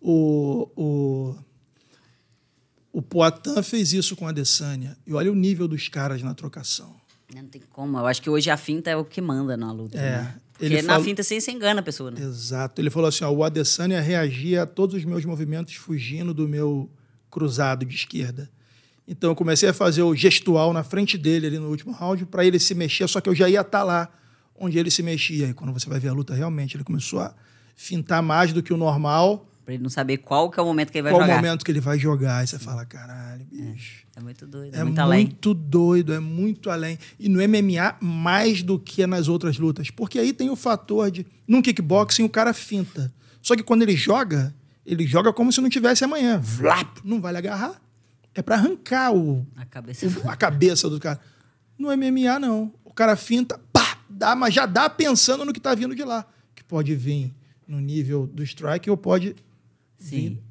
O, o, o Poitin fez isso com a Adesanya. E olha o nível dos caras na trocação. Não tem como. Eu acho que hoje a finta é o que manda na luta. É. Né? Ele Porque falou... na finta você você engana a pessoa, né? Exato. Ele falou assim: ó, o Adesanya reagia a todos os meus movimentos fugindo do meu cruzado de esquerda. Então eu comecei a fazer o gestual na frente dele ali no último round para ele se mexer, só que eu já ia estar tá lá onde ele se mexia. E quando você vai ver a luta, realmente ele começou a fintar mais do que o normal. Pra ele não saber qual que é o momento que ele vai qual jogar. Qual o momento que ele vai jogar. E você fala, caralho, bicho. É, é muito doido, é, muito, é muito além. É muito doido, é muito além. E no MMA, mais do que nas outras lutas. Porque aí tem o fator de... Num kickboxing, o cara finta. Só que quando ele joga, ele joga como se não tivesse amanhã. Vlap, não vale agarrar. É para arrancar o a, cabeça. o a cabeça do cara. No MMA, não. O cara finta, pá, dá, mas já dá pensando no que tá vindo de lá. Que pode vir no nível do strike ou pode. Sim. Vir.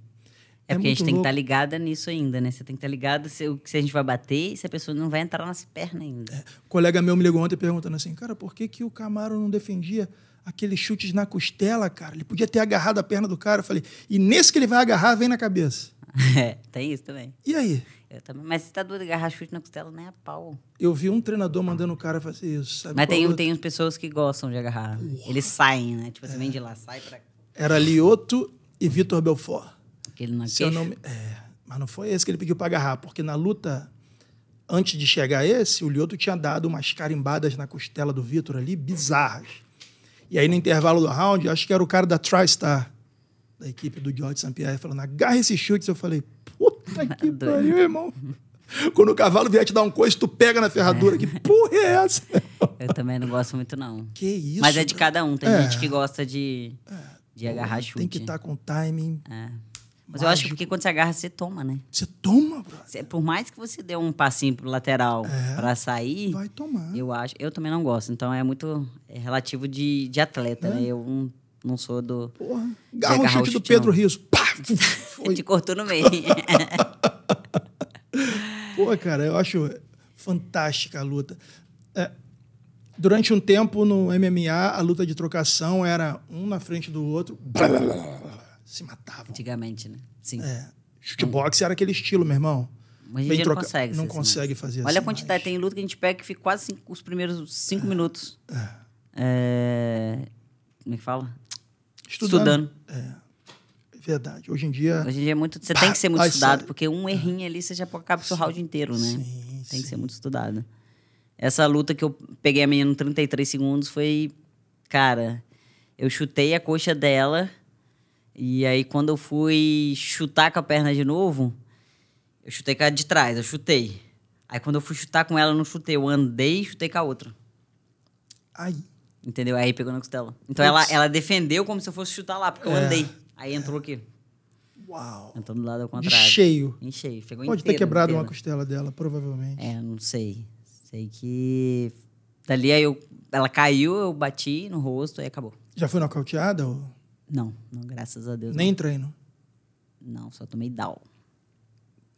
É, é porque a gente tem que estar tá ligada nisso ainda, né? Você tem que estar tá ligada se, se a gente vai bater e se a pessoa não vai entrar nas pernas ainda. É. Um colega meu me ligou ontem perguntando assim, cara, por que, que o Camaro não defendia? aqueles chutes na costela, cara. Ele podia ter agarrado a perna do cara. Eu falei, e nesse que ele vai agarrar, vem na cabeça. É, tem isso também. E aí? Eu também. Mas você tá doido de agarrar chute na costela, nem a pau. Eu vi um treinador mandando o cara fazer isso, sabe? Mas tem, é tem pessoas que gostam de agarrar. Porra. Eles saem, né? Tipo, você é. vem de lá, sai pra... Era Lioto e Vitor Belfort. Aquele na Seu nome... É, mas não foi esse que ele pediu pra agarrar, porque na luta... Antes de chegar esse, o Lioto tinha dado umas carimbadas na costela do Vitor ali, bizarras. E aí, no intervalo do round, acho que era o cara da TriStar, da equipe do George St-Pierre, falando: agarra esse chute. Eu falei: puta que pariu, irmão. Quando o cavalo vier te dar um coice, tu pega na ferradura. É. Que porra é essa? Eu também não gosto muito, não. Que isso? Mas é de cada um. Tem é. gente que gosta de, é. de agarrar Pô, chute. Tem que estar tá com timing. É. Mas Mágico. eu acho que porque quando você agarra, você toma, né? Você toma, brother. Por mais que você dê um passinho pro lateral é, para sair. Vai tomar. Eu acho. Eu também não gosto. Então é muito é relativo de, de atleta, é. né? Eu não, sou do. Porra. Garra o chute, chute do Pedro não. Rios. Pá! Te cortou no meio. Pô, cara, eu acho fantástica a luta. É, durante um tempo no MMA, a luta de trocação era um na frente do outro. Blá, blá, blá, se matavam. Antigamente, né? Sim. É. Shootbox era aquele estilo, meu irmão. Mas a gente troca... não consegue. Não assim, né? consegue assim. fazer Olha assim, a quantidade. Mas... Tem luta que a gente pega que fica quase cinco, os primeiros cinco é. minutos. É. é. Como é que fala? Estudando. Estudando. É. é verdade. Hoje em dia. Hoje em dia é muito. Você bah, tem que ah, ser muito ai, estudado, porque um é. errinho ali você já acaba o seu round inteiro, né? Sim, tem sim. que ser muito estudado. Essa luta que eu peguei a menina em 33 segundos foi. Cara, eu chutei a coxa dela e aí, quando eu fui chutar com a perna de novo, eu chutei com a de trás, eu chutei. Aí, quando eu fui chutar com ela, eu não chutei. Eu andei e chutei com a outra. Ai. Entendeu? Aí pegou na costela. Então, ela, ela defendeu como se eu fosse chutar lá, porque eu é. andei. Aí entrou aqui. Uau! Entrou do lado ao contrário. De cheio. Em cheio. Pegou Pode inteiro, ter quebrado inteiro. uma costela dela, provavelmente. É, não sei. Sei que. Dali aí eu. Ela caiu, eu bati no rosto e acabou. Já foi nocauteada? Ou... Não, não, graças a Deus. Nem não. treino? Não, só tomei down.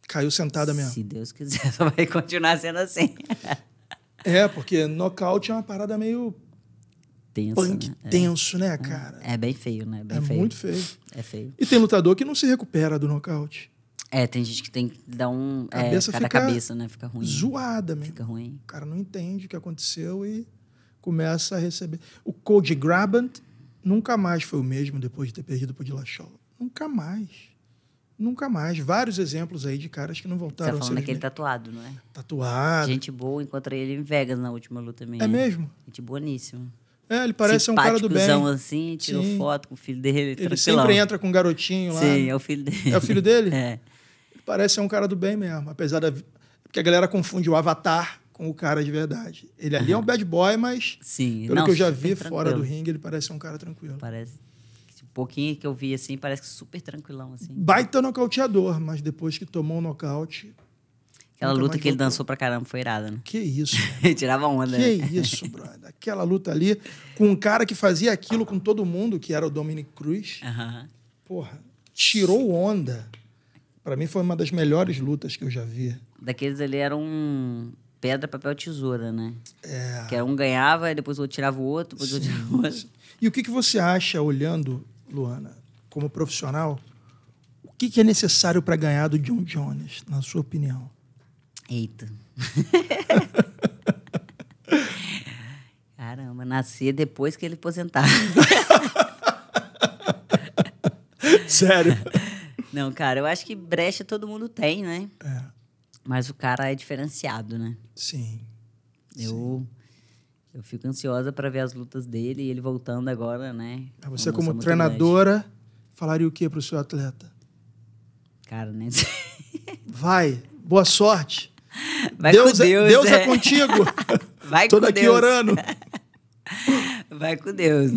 Caiu sentada mesmo? Se Deus quiser, só vai continuar sendo assim. é, porque nocaute é uma parada meio tenso. Punk né? É. tenso, né, é. né, cara? É bem feio, né? Bem é feio. muito feio. É feio. E tem lutador que não se recupera do nocaute. É, tem gente que tem que dar um. É, cabeça é, cada cabeça, né? Fica ruim. Zoada mesmo. Fica ruim. O cara não entende o que aconteceu e começa a receber. O Cody Grabant nunca mais foi o mesmo depois de ter perdido para o Dilachol. Nunca mais. Nunca mais. Vários exemplos aí de caras que não voltaram Você tá falando daquele tatuado, não é? Tatuado. Gente boa, encontrei ele em Vegas na última luta mesmo. É mesmo? Gente boníssimo. É, ele parece um cara do bem. assim, tirou Sim. foto com o filho dele. Ele sempre entra com um garotinho lá. Sim, é o filho dele. É o filho dele? É. Ele parece ser um cara do bem mesmo, apesar da... Porque a galera confunde o Avatar com o cara de verdade. Ele ali uhum. é um bad boy, mas Sim. pelo Não, que eu já vi fora do ringue, ele parece um cara tranquilo. Parece. Um pouquinho que eu vi assim, parece super tranquilão assim. Baita nocauteador, mas depois que tomou um nocaute, Aquela luta que ele dançou pra caramba foi irada, né? Que isso. Tirava onda. Que né? isso, brother. Aquela luta ali com um cara que fazia aquilo com todo mundo, que era o Dominic Cruz. Uh Porra, tirou onda. Pra mim foi uma das melhores lutas que eu já vi. Daqueles ali era um pedra, papel, tesoura, né? É. Que é um ganhava, e depois o outro tirava o outro, depois o outro tirava o outro. E o que, que você acha, olhando, Luana, como profissional, o que, que é necessário para ganhar do John Jones, na sua opinião? Eita. Caramba, nascer depois que ele aposentar. Sério? Não, cara, eu acho que brecha todo mundo tem, né? É. Mas o cara é diferenciado, né? Sim. Eu. Sim. Eu fico ansiosa para ver as lutas dele e ele voltando agora, né? Você, como treinadora, falaria o que para o seu atleta? Cara, nem sei. Vai, boa sorte. Vai Deus, com Deus. É, Deus é, é contigo. Vai Tô com Deus. Estou aqui orando. Vai com Deus.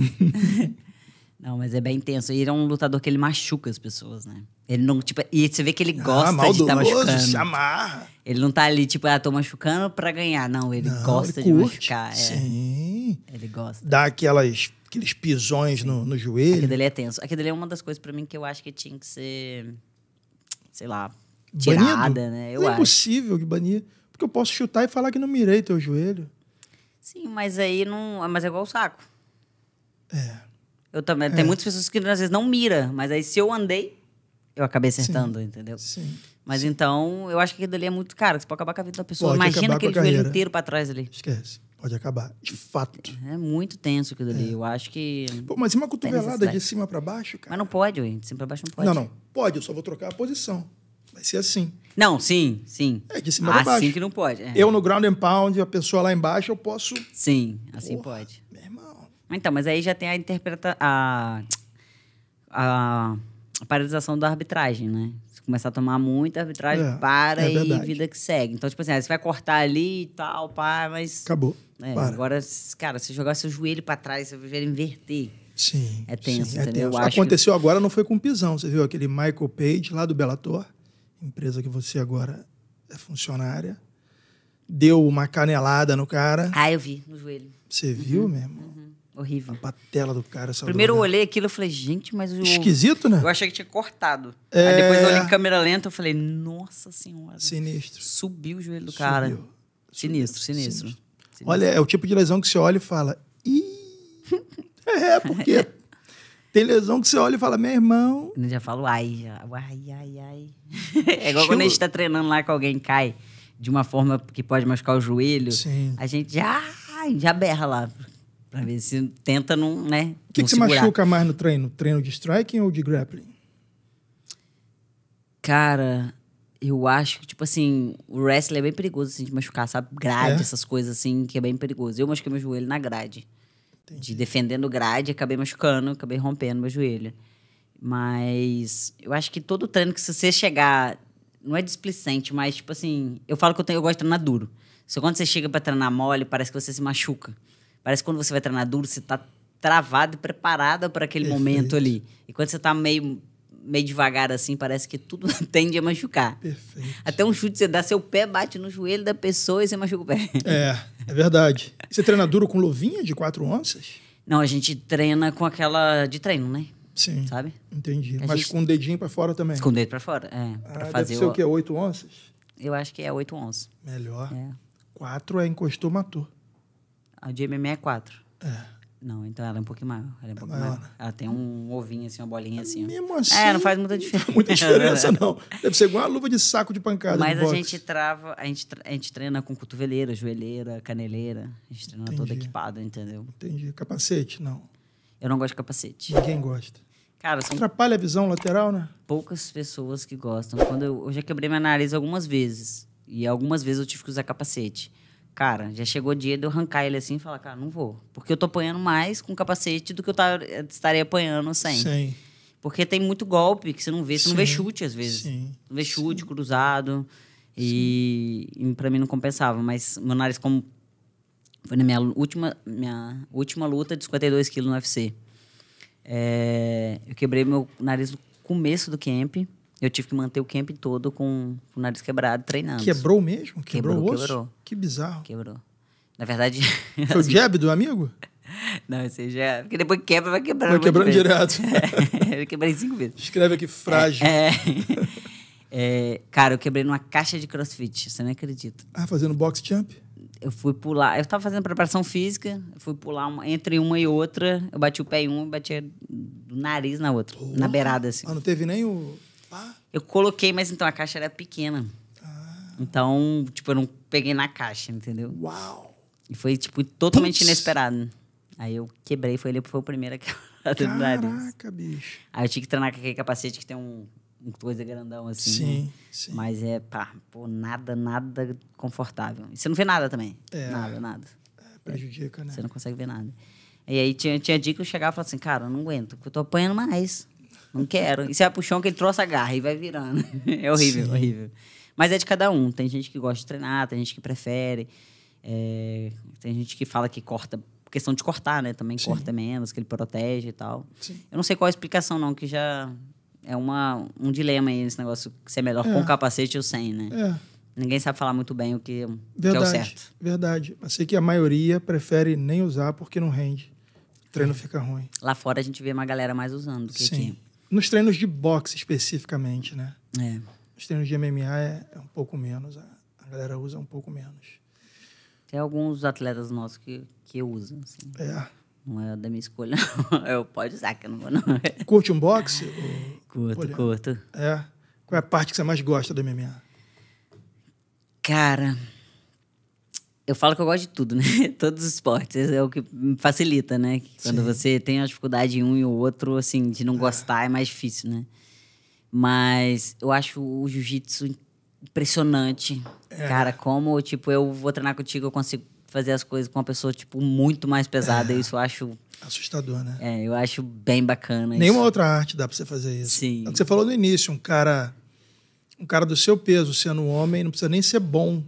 Não, mas é bem intenso. Ele é um lutador que ele machuca as pessoas, né? Ele não, tipo, e você vê que ele ah, gosta ah, maldoso, de estar tá machucando. Chamar. Ele não tá ali, tipo, ah, tô machucando pra ganhar. Não, ele não, gosta ele de curte. machucar. É. Sim. Ele gosta. Dá aquelas, aqueles pisões no, no, joelho. Aquilo dele é tenso. Aquilo dele é uma das coisas pra mim que eu acho que tinha que ser, sei lá, tirada, Banido. né? Eu não é acho. é possível que banir. Porque eu posso chutar e falar que não mirei teu joelho. Sim, mas aí não. Mas é igual o saco. É. Eu também. É. Tem muitas pessoas que às vezes não mira, mas aí se eu andei, eu acabei acertando, Sim. entendeu? Sim. Mas Sim. então, eu acho que aquilo ali é muito caro. Você pode acabar com a vida da pessoa. Pode Imagina aquele joelho inteiro pra trás ali. Esquece. Pode acabar. De fato. É, é muito tenso aquilo ali. É. Eu acho que. Pô, mas e uma cotovelada de cima para baixo, cara? Mas não pode, ué. De cima pra baixo não pode. Não, não. Pode, eu só vou trocar a posição. Vai ser assim. Não, sim, sim. É, de cima pra ah, baixo. Assim que não pode. É. Eu no ground and pound, a pessoa lá embaixo, eu posso. Sim, assim Porra, pode. Meu irmão. Então, mas aí já tem a interpreta a, a, paralisação da arbitragem, né? Se começar a tomar muita arbitragem é, para é e vida que segue. Então, tipo assim, aí você vai cortar ali e tal, pá, mas. Acabou. É, agora, cara, se jogar seu joelho para trás, você vai ver inverter. Sim. É tenso, sim, é entendeu? Tenso. Aconteceu que... agora, não foi com pisão. Você viu aquele Michael Page lá do Bellator, empresa que você agora é funcionária, deu uma canelada no cara. Ah, eu vi, no joelho. Você uhum. viu mesmo? Uhum. Horrível. A patela do cara. Essa Primeiro dor, eu olhei aquilo e falei, gente, mas o. Esquisito, né? Eu achei que tinha cortado. É... Aí depois eu olhei em câmera lenta eu falei, nossa senhora. Sinistro. Subiu o joelho do Subiu. cara. Subiu. Sinistro, sinistro, sinistro, sinistro. Olha, é o tipo de lesão que você olha e fala, ih. é, é porque Tem lesão que você olha e fala, meu irmão. Eu já falo, ai, já. Ai, ai, ai. é igual Chegou. quando a gente tá treinando lá que alguém cai de uma forma que pode machucar o joelho. Sim. A gente já, já berra lá. Pra ver se tenta não, né? O que, que você machuca mais no treino? Treino de striking ou de grappling? Cara, eu acho que, tipo assim, o wrestling é bem perigoso assim, de machucar, sabe? Grade, é? essas coisas assim, que é bem perigoso. Eu machuquei meu joelho na grade. Entendi. De defendendo grade, acabei machucando, acabei rompendo meu joelho. Mas eu acho que todo treino que se você chegar, não é displicente, mas tipo assim, eu falo que eu, tenho, eu gosto de treinar duro. Só quando você chega para treinar mole, parece que você se machuca. Parece que quando você vai treinar duro, você está travado e preparado para aquele Perfeito. momento ali. E quando você está meio meio devagar assim, parece que tudo tende a machucar. Perfeito. Até um chute você dá, seu pé bate no joelho da pessoa e você machuca o pé. É, é verdade. Você treina duro com luvinha de quatro onças? Não, a gente treina com aquela de treino, né? Sim. Sabe? Entendi. A Mas gente... com o dedinho para fora também. Com o dedo para fora, é. Ah, fazer deve ser o, o quê? Oito onças? Eu acho que é oito onças. Melhor. É. é encostou, matou. A de MMA é 4. É. Não, então ela é um pouquinho maior. Ela é um pouquinho maior. maior. Ela tem um ovinho assim, uma bolinha assim. Mesmo assim. É, não faz muita diferença. Não faz muita diferença, não. Deve ser igual a luva de saco de pancada. Mas a gente trava, a gente, a gente treina com cotoveleira, joelheira, caneleira. A gente treina Entendi. toda equipada, entendeu? Entendi. Capacete, não. Eu não gosto de capacete. Ninguém gosta. Cara, são... Atrapalha a visão lateral, né? Poucas pessoas que gostam. Quando eu, eu já quebrei meu nariz algumas vezes. E algumas vezes eu tive que usar capacete. Cara, já chegou o dia de eu arrancar ele assim e falar, cara, não vou. Porque eu tô apanhando mais com capacete do que eu estarei apanhando sem. Sim. Porque tem muito golpe que você não vê. Você Sim. não vê chute, às vezes. Sim. Não vê chute, Sim. cruzado. E, e para mim não compensava. Mas meu nariz, como foi na minha última, minha última luta de 52 quilos no UFC. É, eu quebrei meu nariz no começo do camp. Eu tive que manter o camp todo com o nariz quebrado, treinando. Quebrou mesmo? Quebrou, quebrou o osso? Quebrou. Que bizarro. Quebrou. Na verdade... Foi o assim, jab do amigo? Não, ou seja, porque depois que quebra, vai quebrar. Vai quebrando direto. É, eu quebrei cinco vezes. Escreve aqui, frágil. É, é. é, cara, eu quebrei numa caixa de crossfit, você não acredita. Ah, fazendo box jump? Eu fui pular, eu estava fazendo preparação física, eu fui pular uma, entre uma e outra, eu bati o pé em uma, bati o nariz na outra, oh. na beirada assim. Ah, não teve nem o eu coloquei, mas então a caixa era pequena. Ah. Então, tipo, eu não peguei na caixa, entendeu? Uau! E foi, tipo, totalmente Puts. inesperado. Aí eu quebrei, foi ele foi o primeiro que Caraca, bicho. Aí eu tinha que treinar com aquele capacete que tem um, um coisa grandão assim. Sim, né? sim. Mas é, pá, pô, nada, nada confortável. E você não vê nada também. É, nada, nada. É, prejudica, né? Você não consegue ver nada. E aí tinha, tinha dia que eu chegava e falava assim, cara, eu não aguento, porque eu tô apanhando mais. Não quero. E você vai pro chão que ele trouxe a garra e vai virando. É horrível, Sim. horrível. Mas é de cada um. Tem gente que gosta de treinar, tem gente que prefere. É... Tem gente que fala que corta questão de cortar, né? Também Sim. corta menos, que ele protege e tal. Sim. Eu não sei qual é a explicação, não, que já é uma, um dilema aí nesse negócio se é melhor é. com capacete ou sem, né? É. Ninguém sabe falar muito bem o que, verdade, que é o certo. Verdade. Mas sei que a maioria prefere nem usar porque não rende. O treino é. fica ruim. Lá fora a gente vê uma galera mais usando do que Sim. aqui. Nos treinos de boxe, especificamente, né? É. Nos treinos de MMA é, é um pouco menos. A, galera usa um pouco menos. Tem alguns atletas nossos que, que usam, assim. É. Não é da minha escolha, não. Eu pode usar, que eu não vou, não. Curte um boxe? Curto, Olha. curto. É. Qual é a parte que você mais gosta do MMA? Cara, eu falo que eu gosto de tudo, né? Todos os esportes. É o que facilita, né? Quando Sim. você tem a dificuldade em um e o outro, assim, de não é. gostar é mais difícil, né? Mas eu acho o jiu-jitsu impressionante. É. Cara, como, tipo, eu vou treinar contigo, eu consigo fazer as coisas com uma pessoa, tipo, muito mais pesada. É. Isso eu acho. Assustador, né? É, eu acho bem bacana. Nenhuma isso. outra arte dá pra você fazer isso. Sim. É o que você falou no início, um cara. Um cara do seu peso, sendo um homem, não precisa nem ser bom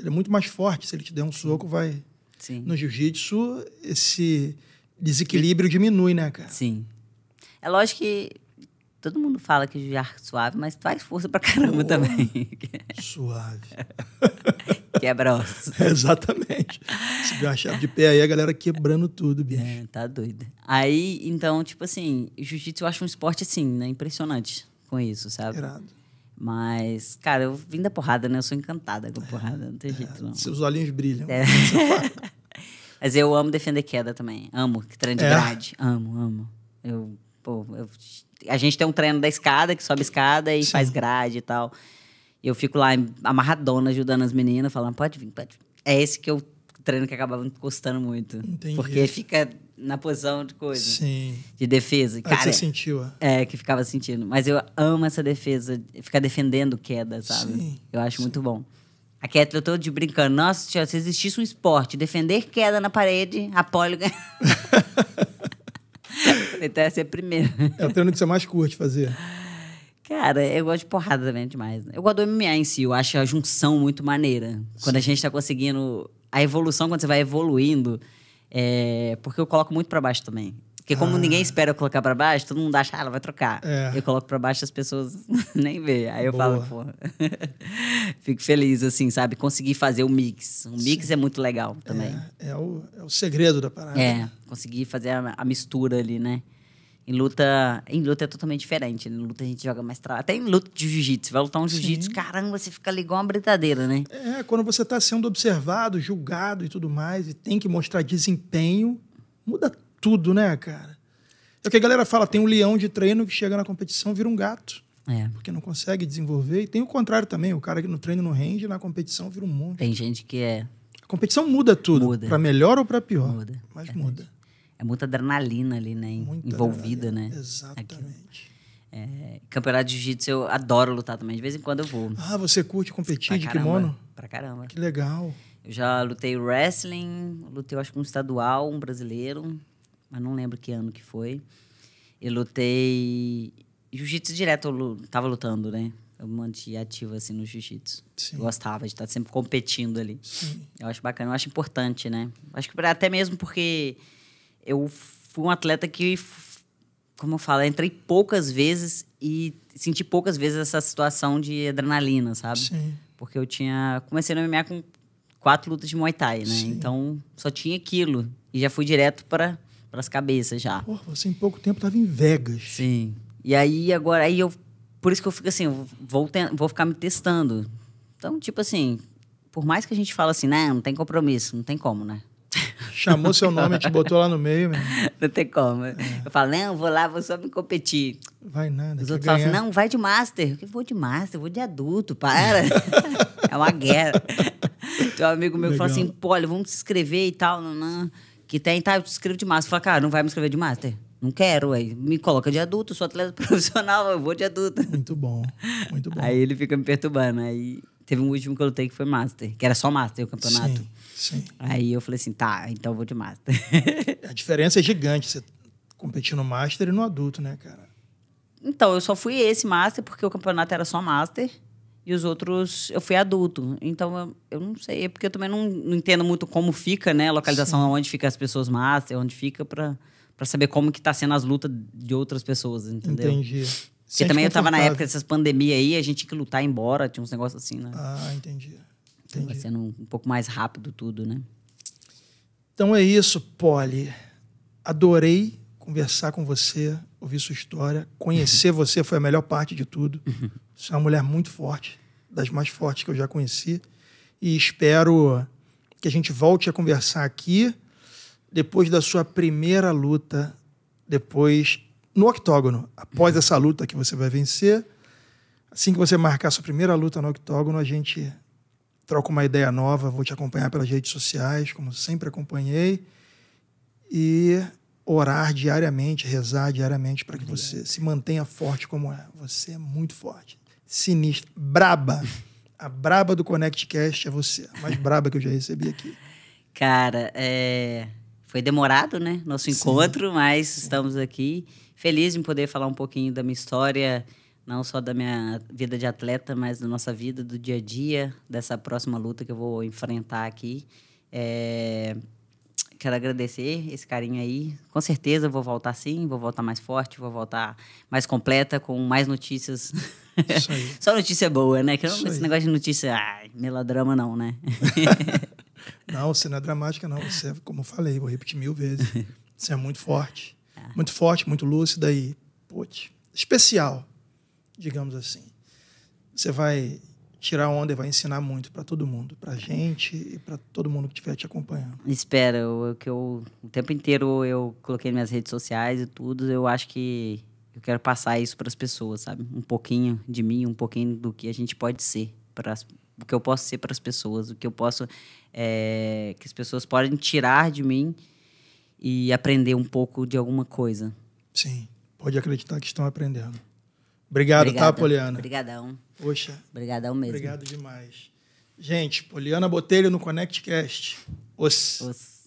ele é muito mais forte. Se ele te der um soco, vai. Sim. No jiu-jitsu, esse desequilíbrio diminui, né, cara? Sim. É lógico que todo mundo fala que jiu é suave, mas faz força pra caramba oh, também. Suave. Quebra osso. exatamente. Se vier a chave de pé aí, a galera quebrando tudo, bicho. É, tá doida. Aí, então, tipo assim, jiu-jitsu eu acho um esporte assim, né? Impressionante com isso, sabe? Irado. Mas, cara, eu vim da porrada, né? Eu sou encantada com porrada, não tem é, jeito, não. Seus olhinhos brilham. É. Mas eu amo defender queda também. Amo treino de é. grade. Amo, amo. Eu, pô, eu, a gente tem um treino da escada, que sobe escada e Sim. faz grade e tal. E eu fico lá amarradona, ajudando as meninas, falando, pode vir, pode vir. É esse que eu treino que acabava me custando muito. Entendi. Porque fica na posição de coisa. Sim. De defesa. Cara, você sentiu, é? É, que ficava sentindo. Mas eu amo essa defesa, ficar defendendo queda, sabe? Sim, eu acho sim. muito bom. A Ketlin, eu tô de brincando. Nossa, se existisse um esporte, defender queda na parede, a Poli Então essa é a primeira. É o treino que você mais curte fazer. Cara, eu gosto de porrada também demais. Né? Eu gosto do MMA em si, eu acho a junção muito maneira. Sim. Quando a gente tá conseguindo. A evolução, quando você vai evoluindo é, porque eu coloco muito para baixo também. Porque como ah. ninguém espera eu colocar para baixo, todo mundo acha, ah, ela vai trocar. É. Eu coloco para baixo as pessoas nem vê. Aí eu Boa. falo, pô. Fico feliz, assim, sabe? Conseguir fazer o mix. O mix Sim. é muito legal também. É, é, o, é o segredo da parada. É, conseguir fazer a, a mistura ali, né? Em luta, em luta é totalmente diferente. Né? Em luta a gente joga mais trabalho. Até em luta de jiu-jitsu. Vai lutar um jiu-jitsu, caramba, você fica ali igual uma britadeira, né? É, quando você está sendo observado, julgado e tudo mais, e tem que mostrar desempenho, muda tudo, né, cara? É o que a galera fala, tem um leão de treino que chega na competição vira um gato. É. Porque não consegue desenvolver. E tem o contrário também, o cara que no treino não rende, na competição vira um monstro. Tem gente que é... A competição muda tudo, para melhor ou para pior. Muda. Mas é muda é muita adrenalina ali, né? Muita envolvida, adrenalina. né? Exatamente. É, campeonato de jiu-jitsu eu adoro lutar também. De vez em quando eu vou. Ah, você curte competir pra de caramba, kimono? Pra caramba. Que legal. Eu já lutei wrestling, lutei acho que um estadual, um brasileiro, mas não lembro que ano que foi. Eu lutei jiu-jitsu direto, eu tava lutando, né? Eu mantinha ativo assim no jiu-jitsu. Gostava de estar sempre competindo ali. Sim. Eu acho bacana, eu acho importante, né? Acho que até mesmo porque eu fui um atleta que, como eu falo, entrei poucas vezes e senti poucas vezes essa situação de adrenalina, sabe? Sim. Porque eu tinha. Comecei no MMA com quatro lutas de Muay Thai, né? Sim. Então só tinha aquilo. E já fui direto para as cabeças já. Porra, você em pouco tempo estava em Vegas. Sim. E aí agora. Aí eu, por isso que eu fico assim, vou, vou ficar me testando. Então, tipo assim, por mais que a gente fala assim, né, não tem compromisso, não tem como, né? Chamou seu nome, e te botou lá no meio. Mesmo. Não tem como. É. Eu falo, não, vou lá, vou só me competir. Vai nada. Os outros falam assim, não, vai de master. Eu vou de master, vou de adulto, para. é uma guerra. Tem um amigo meu Legal. que fala assim, Poli, vamos se inscrever e tal. Não, não. Que tem, tá, eu te escrevo de master. Fala, cara, não vai me escrever de master? Não quero, aí me coloca de adulto, sou atleta profissional, eu vou de adulto. Muito bom, muito bom. Aí ele fica me perturbando. Aí teve um último que eu lutei que foi Master, que era só Master o campeonato. Sim. Sim. Aí eu falei assim, tá, então vou de Master. a diferença é gigante, você competir no Master e no adulto, né, cara? Então, eu só fui esse Master, porque o campeonato era só Master. E os outros, eu fui adulto. Então, eu, eu não sei, é porque eu também não, não entendo muito como fica, né? A localização, Sim. onde fica as pessoas Master, onde fica, para saber como que tá sendo as lutas de outras pessoas, entendeu? Entendi. Porque Sente também eu tava na época dessas pandemias aí, a gente tinha que lutar embora, tinha uns negócios assim, né? Ah, entendi. Entendi. Vai sendo um, um pouco mais rápido tudo, né? Então é isso, Polly. Adorei conversar com você, ouvir sua história, conhecer você foi a melhor parte de tudo. Uhum. Você é uma mulher muito forte, das mais fortes que eu já conheci. E espero que a gente volte a conversar aqui depois da sua primeira luta, depois no octógono. Após uhum. essa luta que você vai vencer, assim que você marcar sua primeira luta no octógono, a gente troco uma ideia nova, vou te acompanhar pelas redes sociais, como sempre acompanhei, e orar diariamente, rezar diariamente para que você se mantenha forte como é. Você é muito forte, sinistra, braba. A braba do ConnectCast é você, a mais braba que eu já recebi aqui. Cara, é... foi demorado, né? Nosso Sim. encontro, mas estamos aqui. Feliz em poder falar um pouquinho da minha história não só da minha vida de atleta, mas da nossa vida, do dia a dia, dessa próxima luta que eu vou enfrentar aqui. É... Quero agradecer esse carinho aí. Com certeza vou voltar sim, vou voltar mais forte, vou voltar mais completa, com mais notícias. só notícia boa, né? Que não, esse negócio de notícia, ai, melodrama não, né? não, você não é dramática, não. Você, é, como eu falei, vou repetir mil vezes. Você é muito forte. É. Muito forte, muito lúcida e, putz, especial digamos assim. Você vai tirar onda e vai ensinar muito para todo mundo, para gente e para todo mundo que estiver te acompanhando. Espera, eu, que eu o tempo inteiro eu coloquei minhas redes sociais e tudo, eu acho que eu quero passar isso para as pessoas, sabe? Um pouquinho de mim, um pouquinho do que a gente pode ser para o que eu posso ser para as pessoas, o que eu posso é, que as pessoas podem tirar de mim e aprender um pouco de alguma coisa. Sim, pode acreditar que estão aprendendo. Obrigado, tá, Obrigada. tá, Poliana? Obrigadão. Poxa. Obrigadão mesmo. Obrigado demais. Gente, Poliana Botelho no ConnectCast. Os. Os.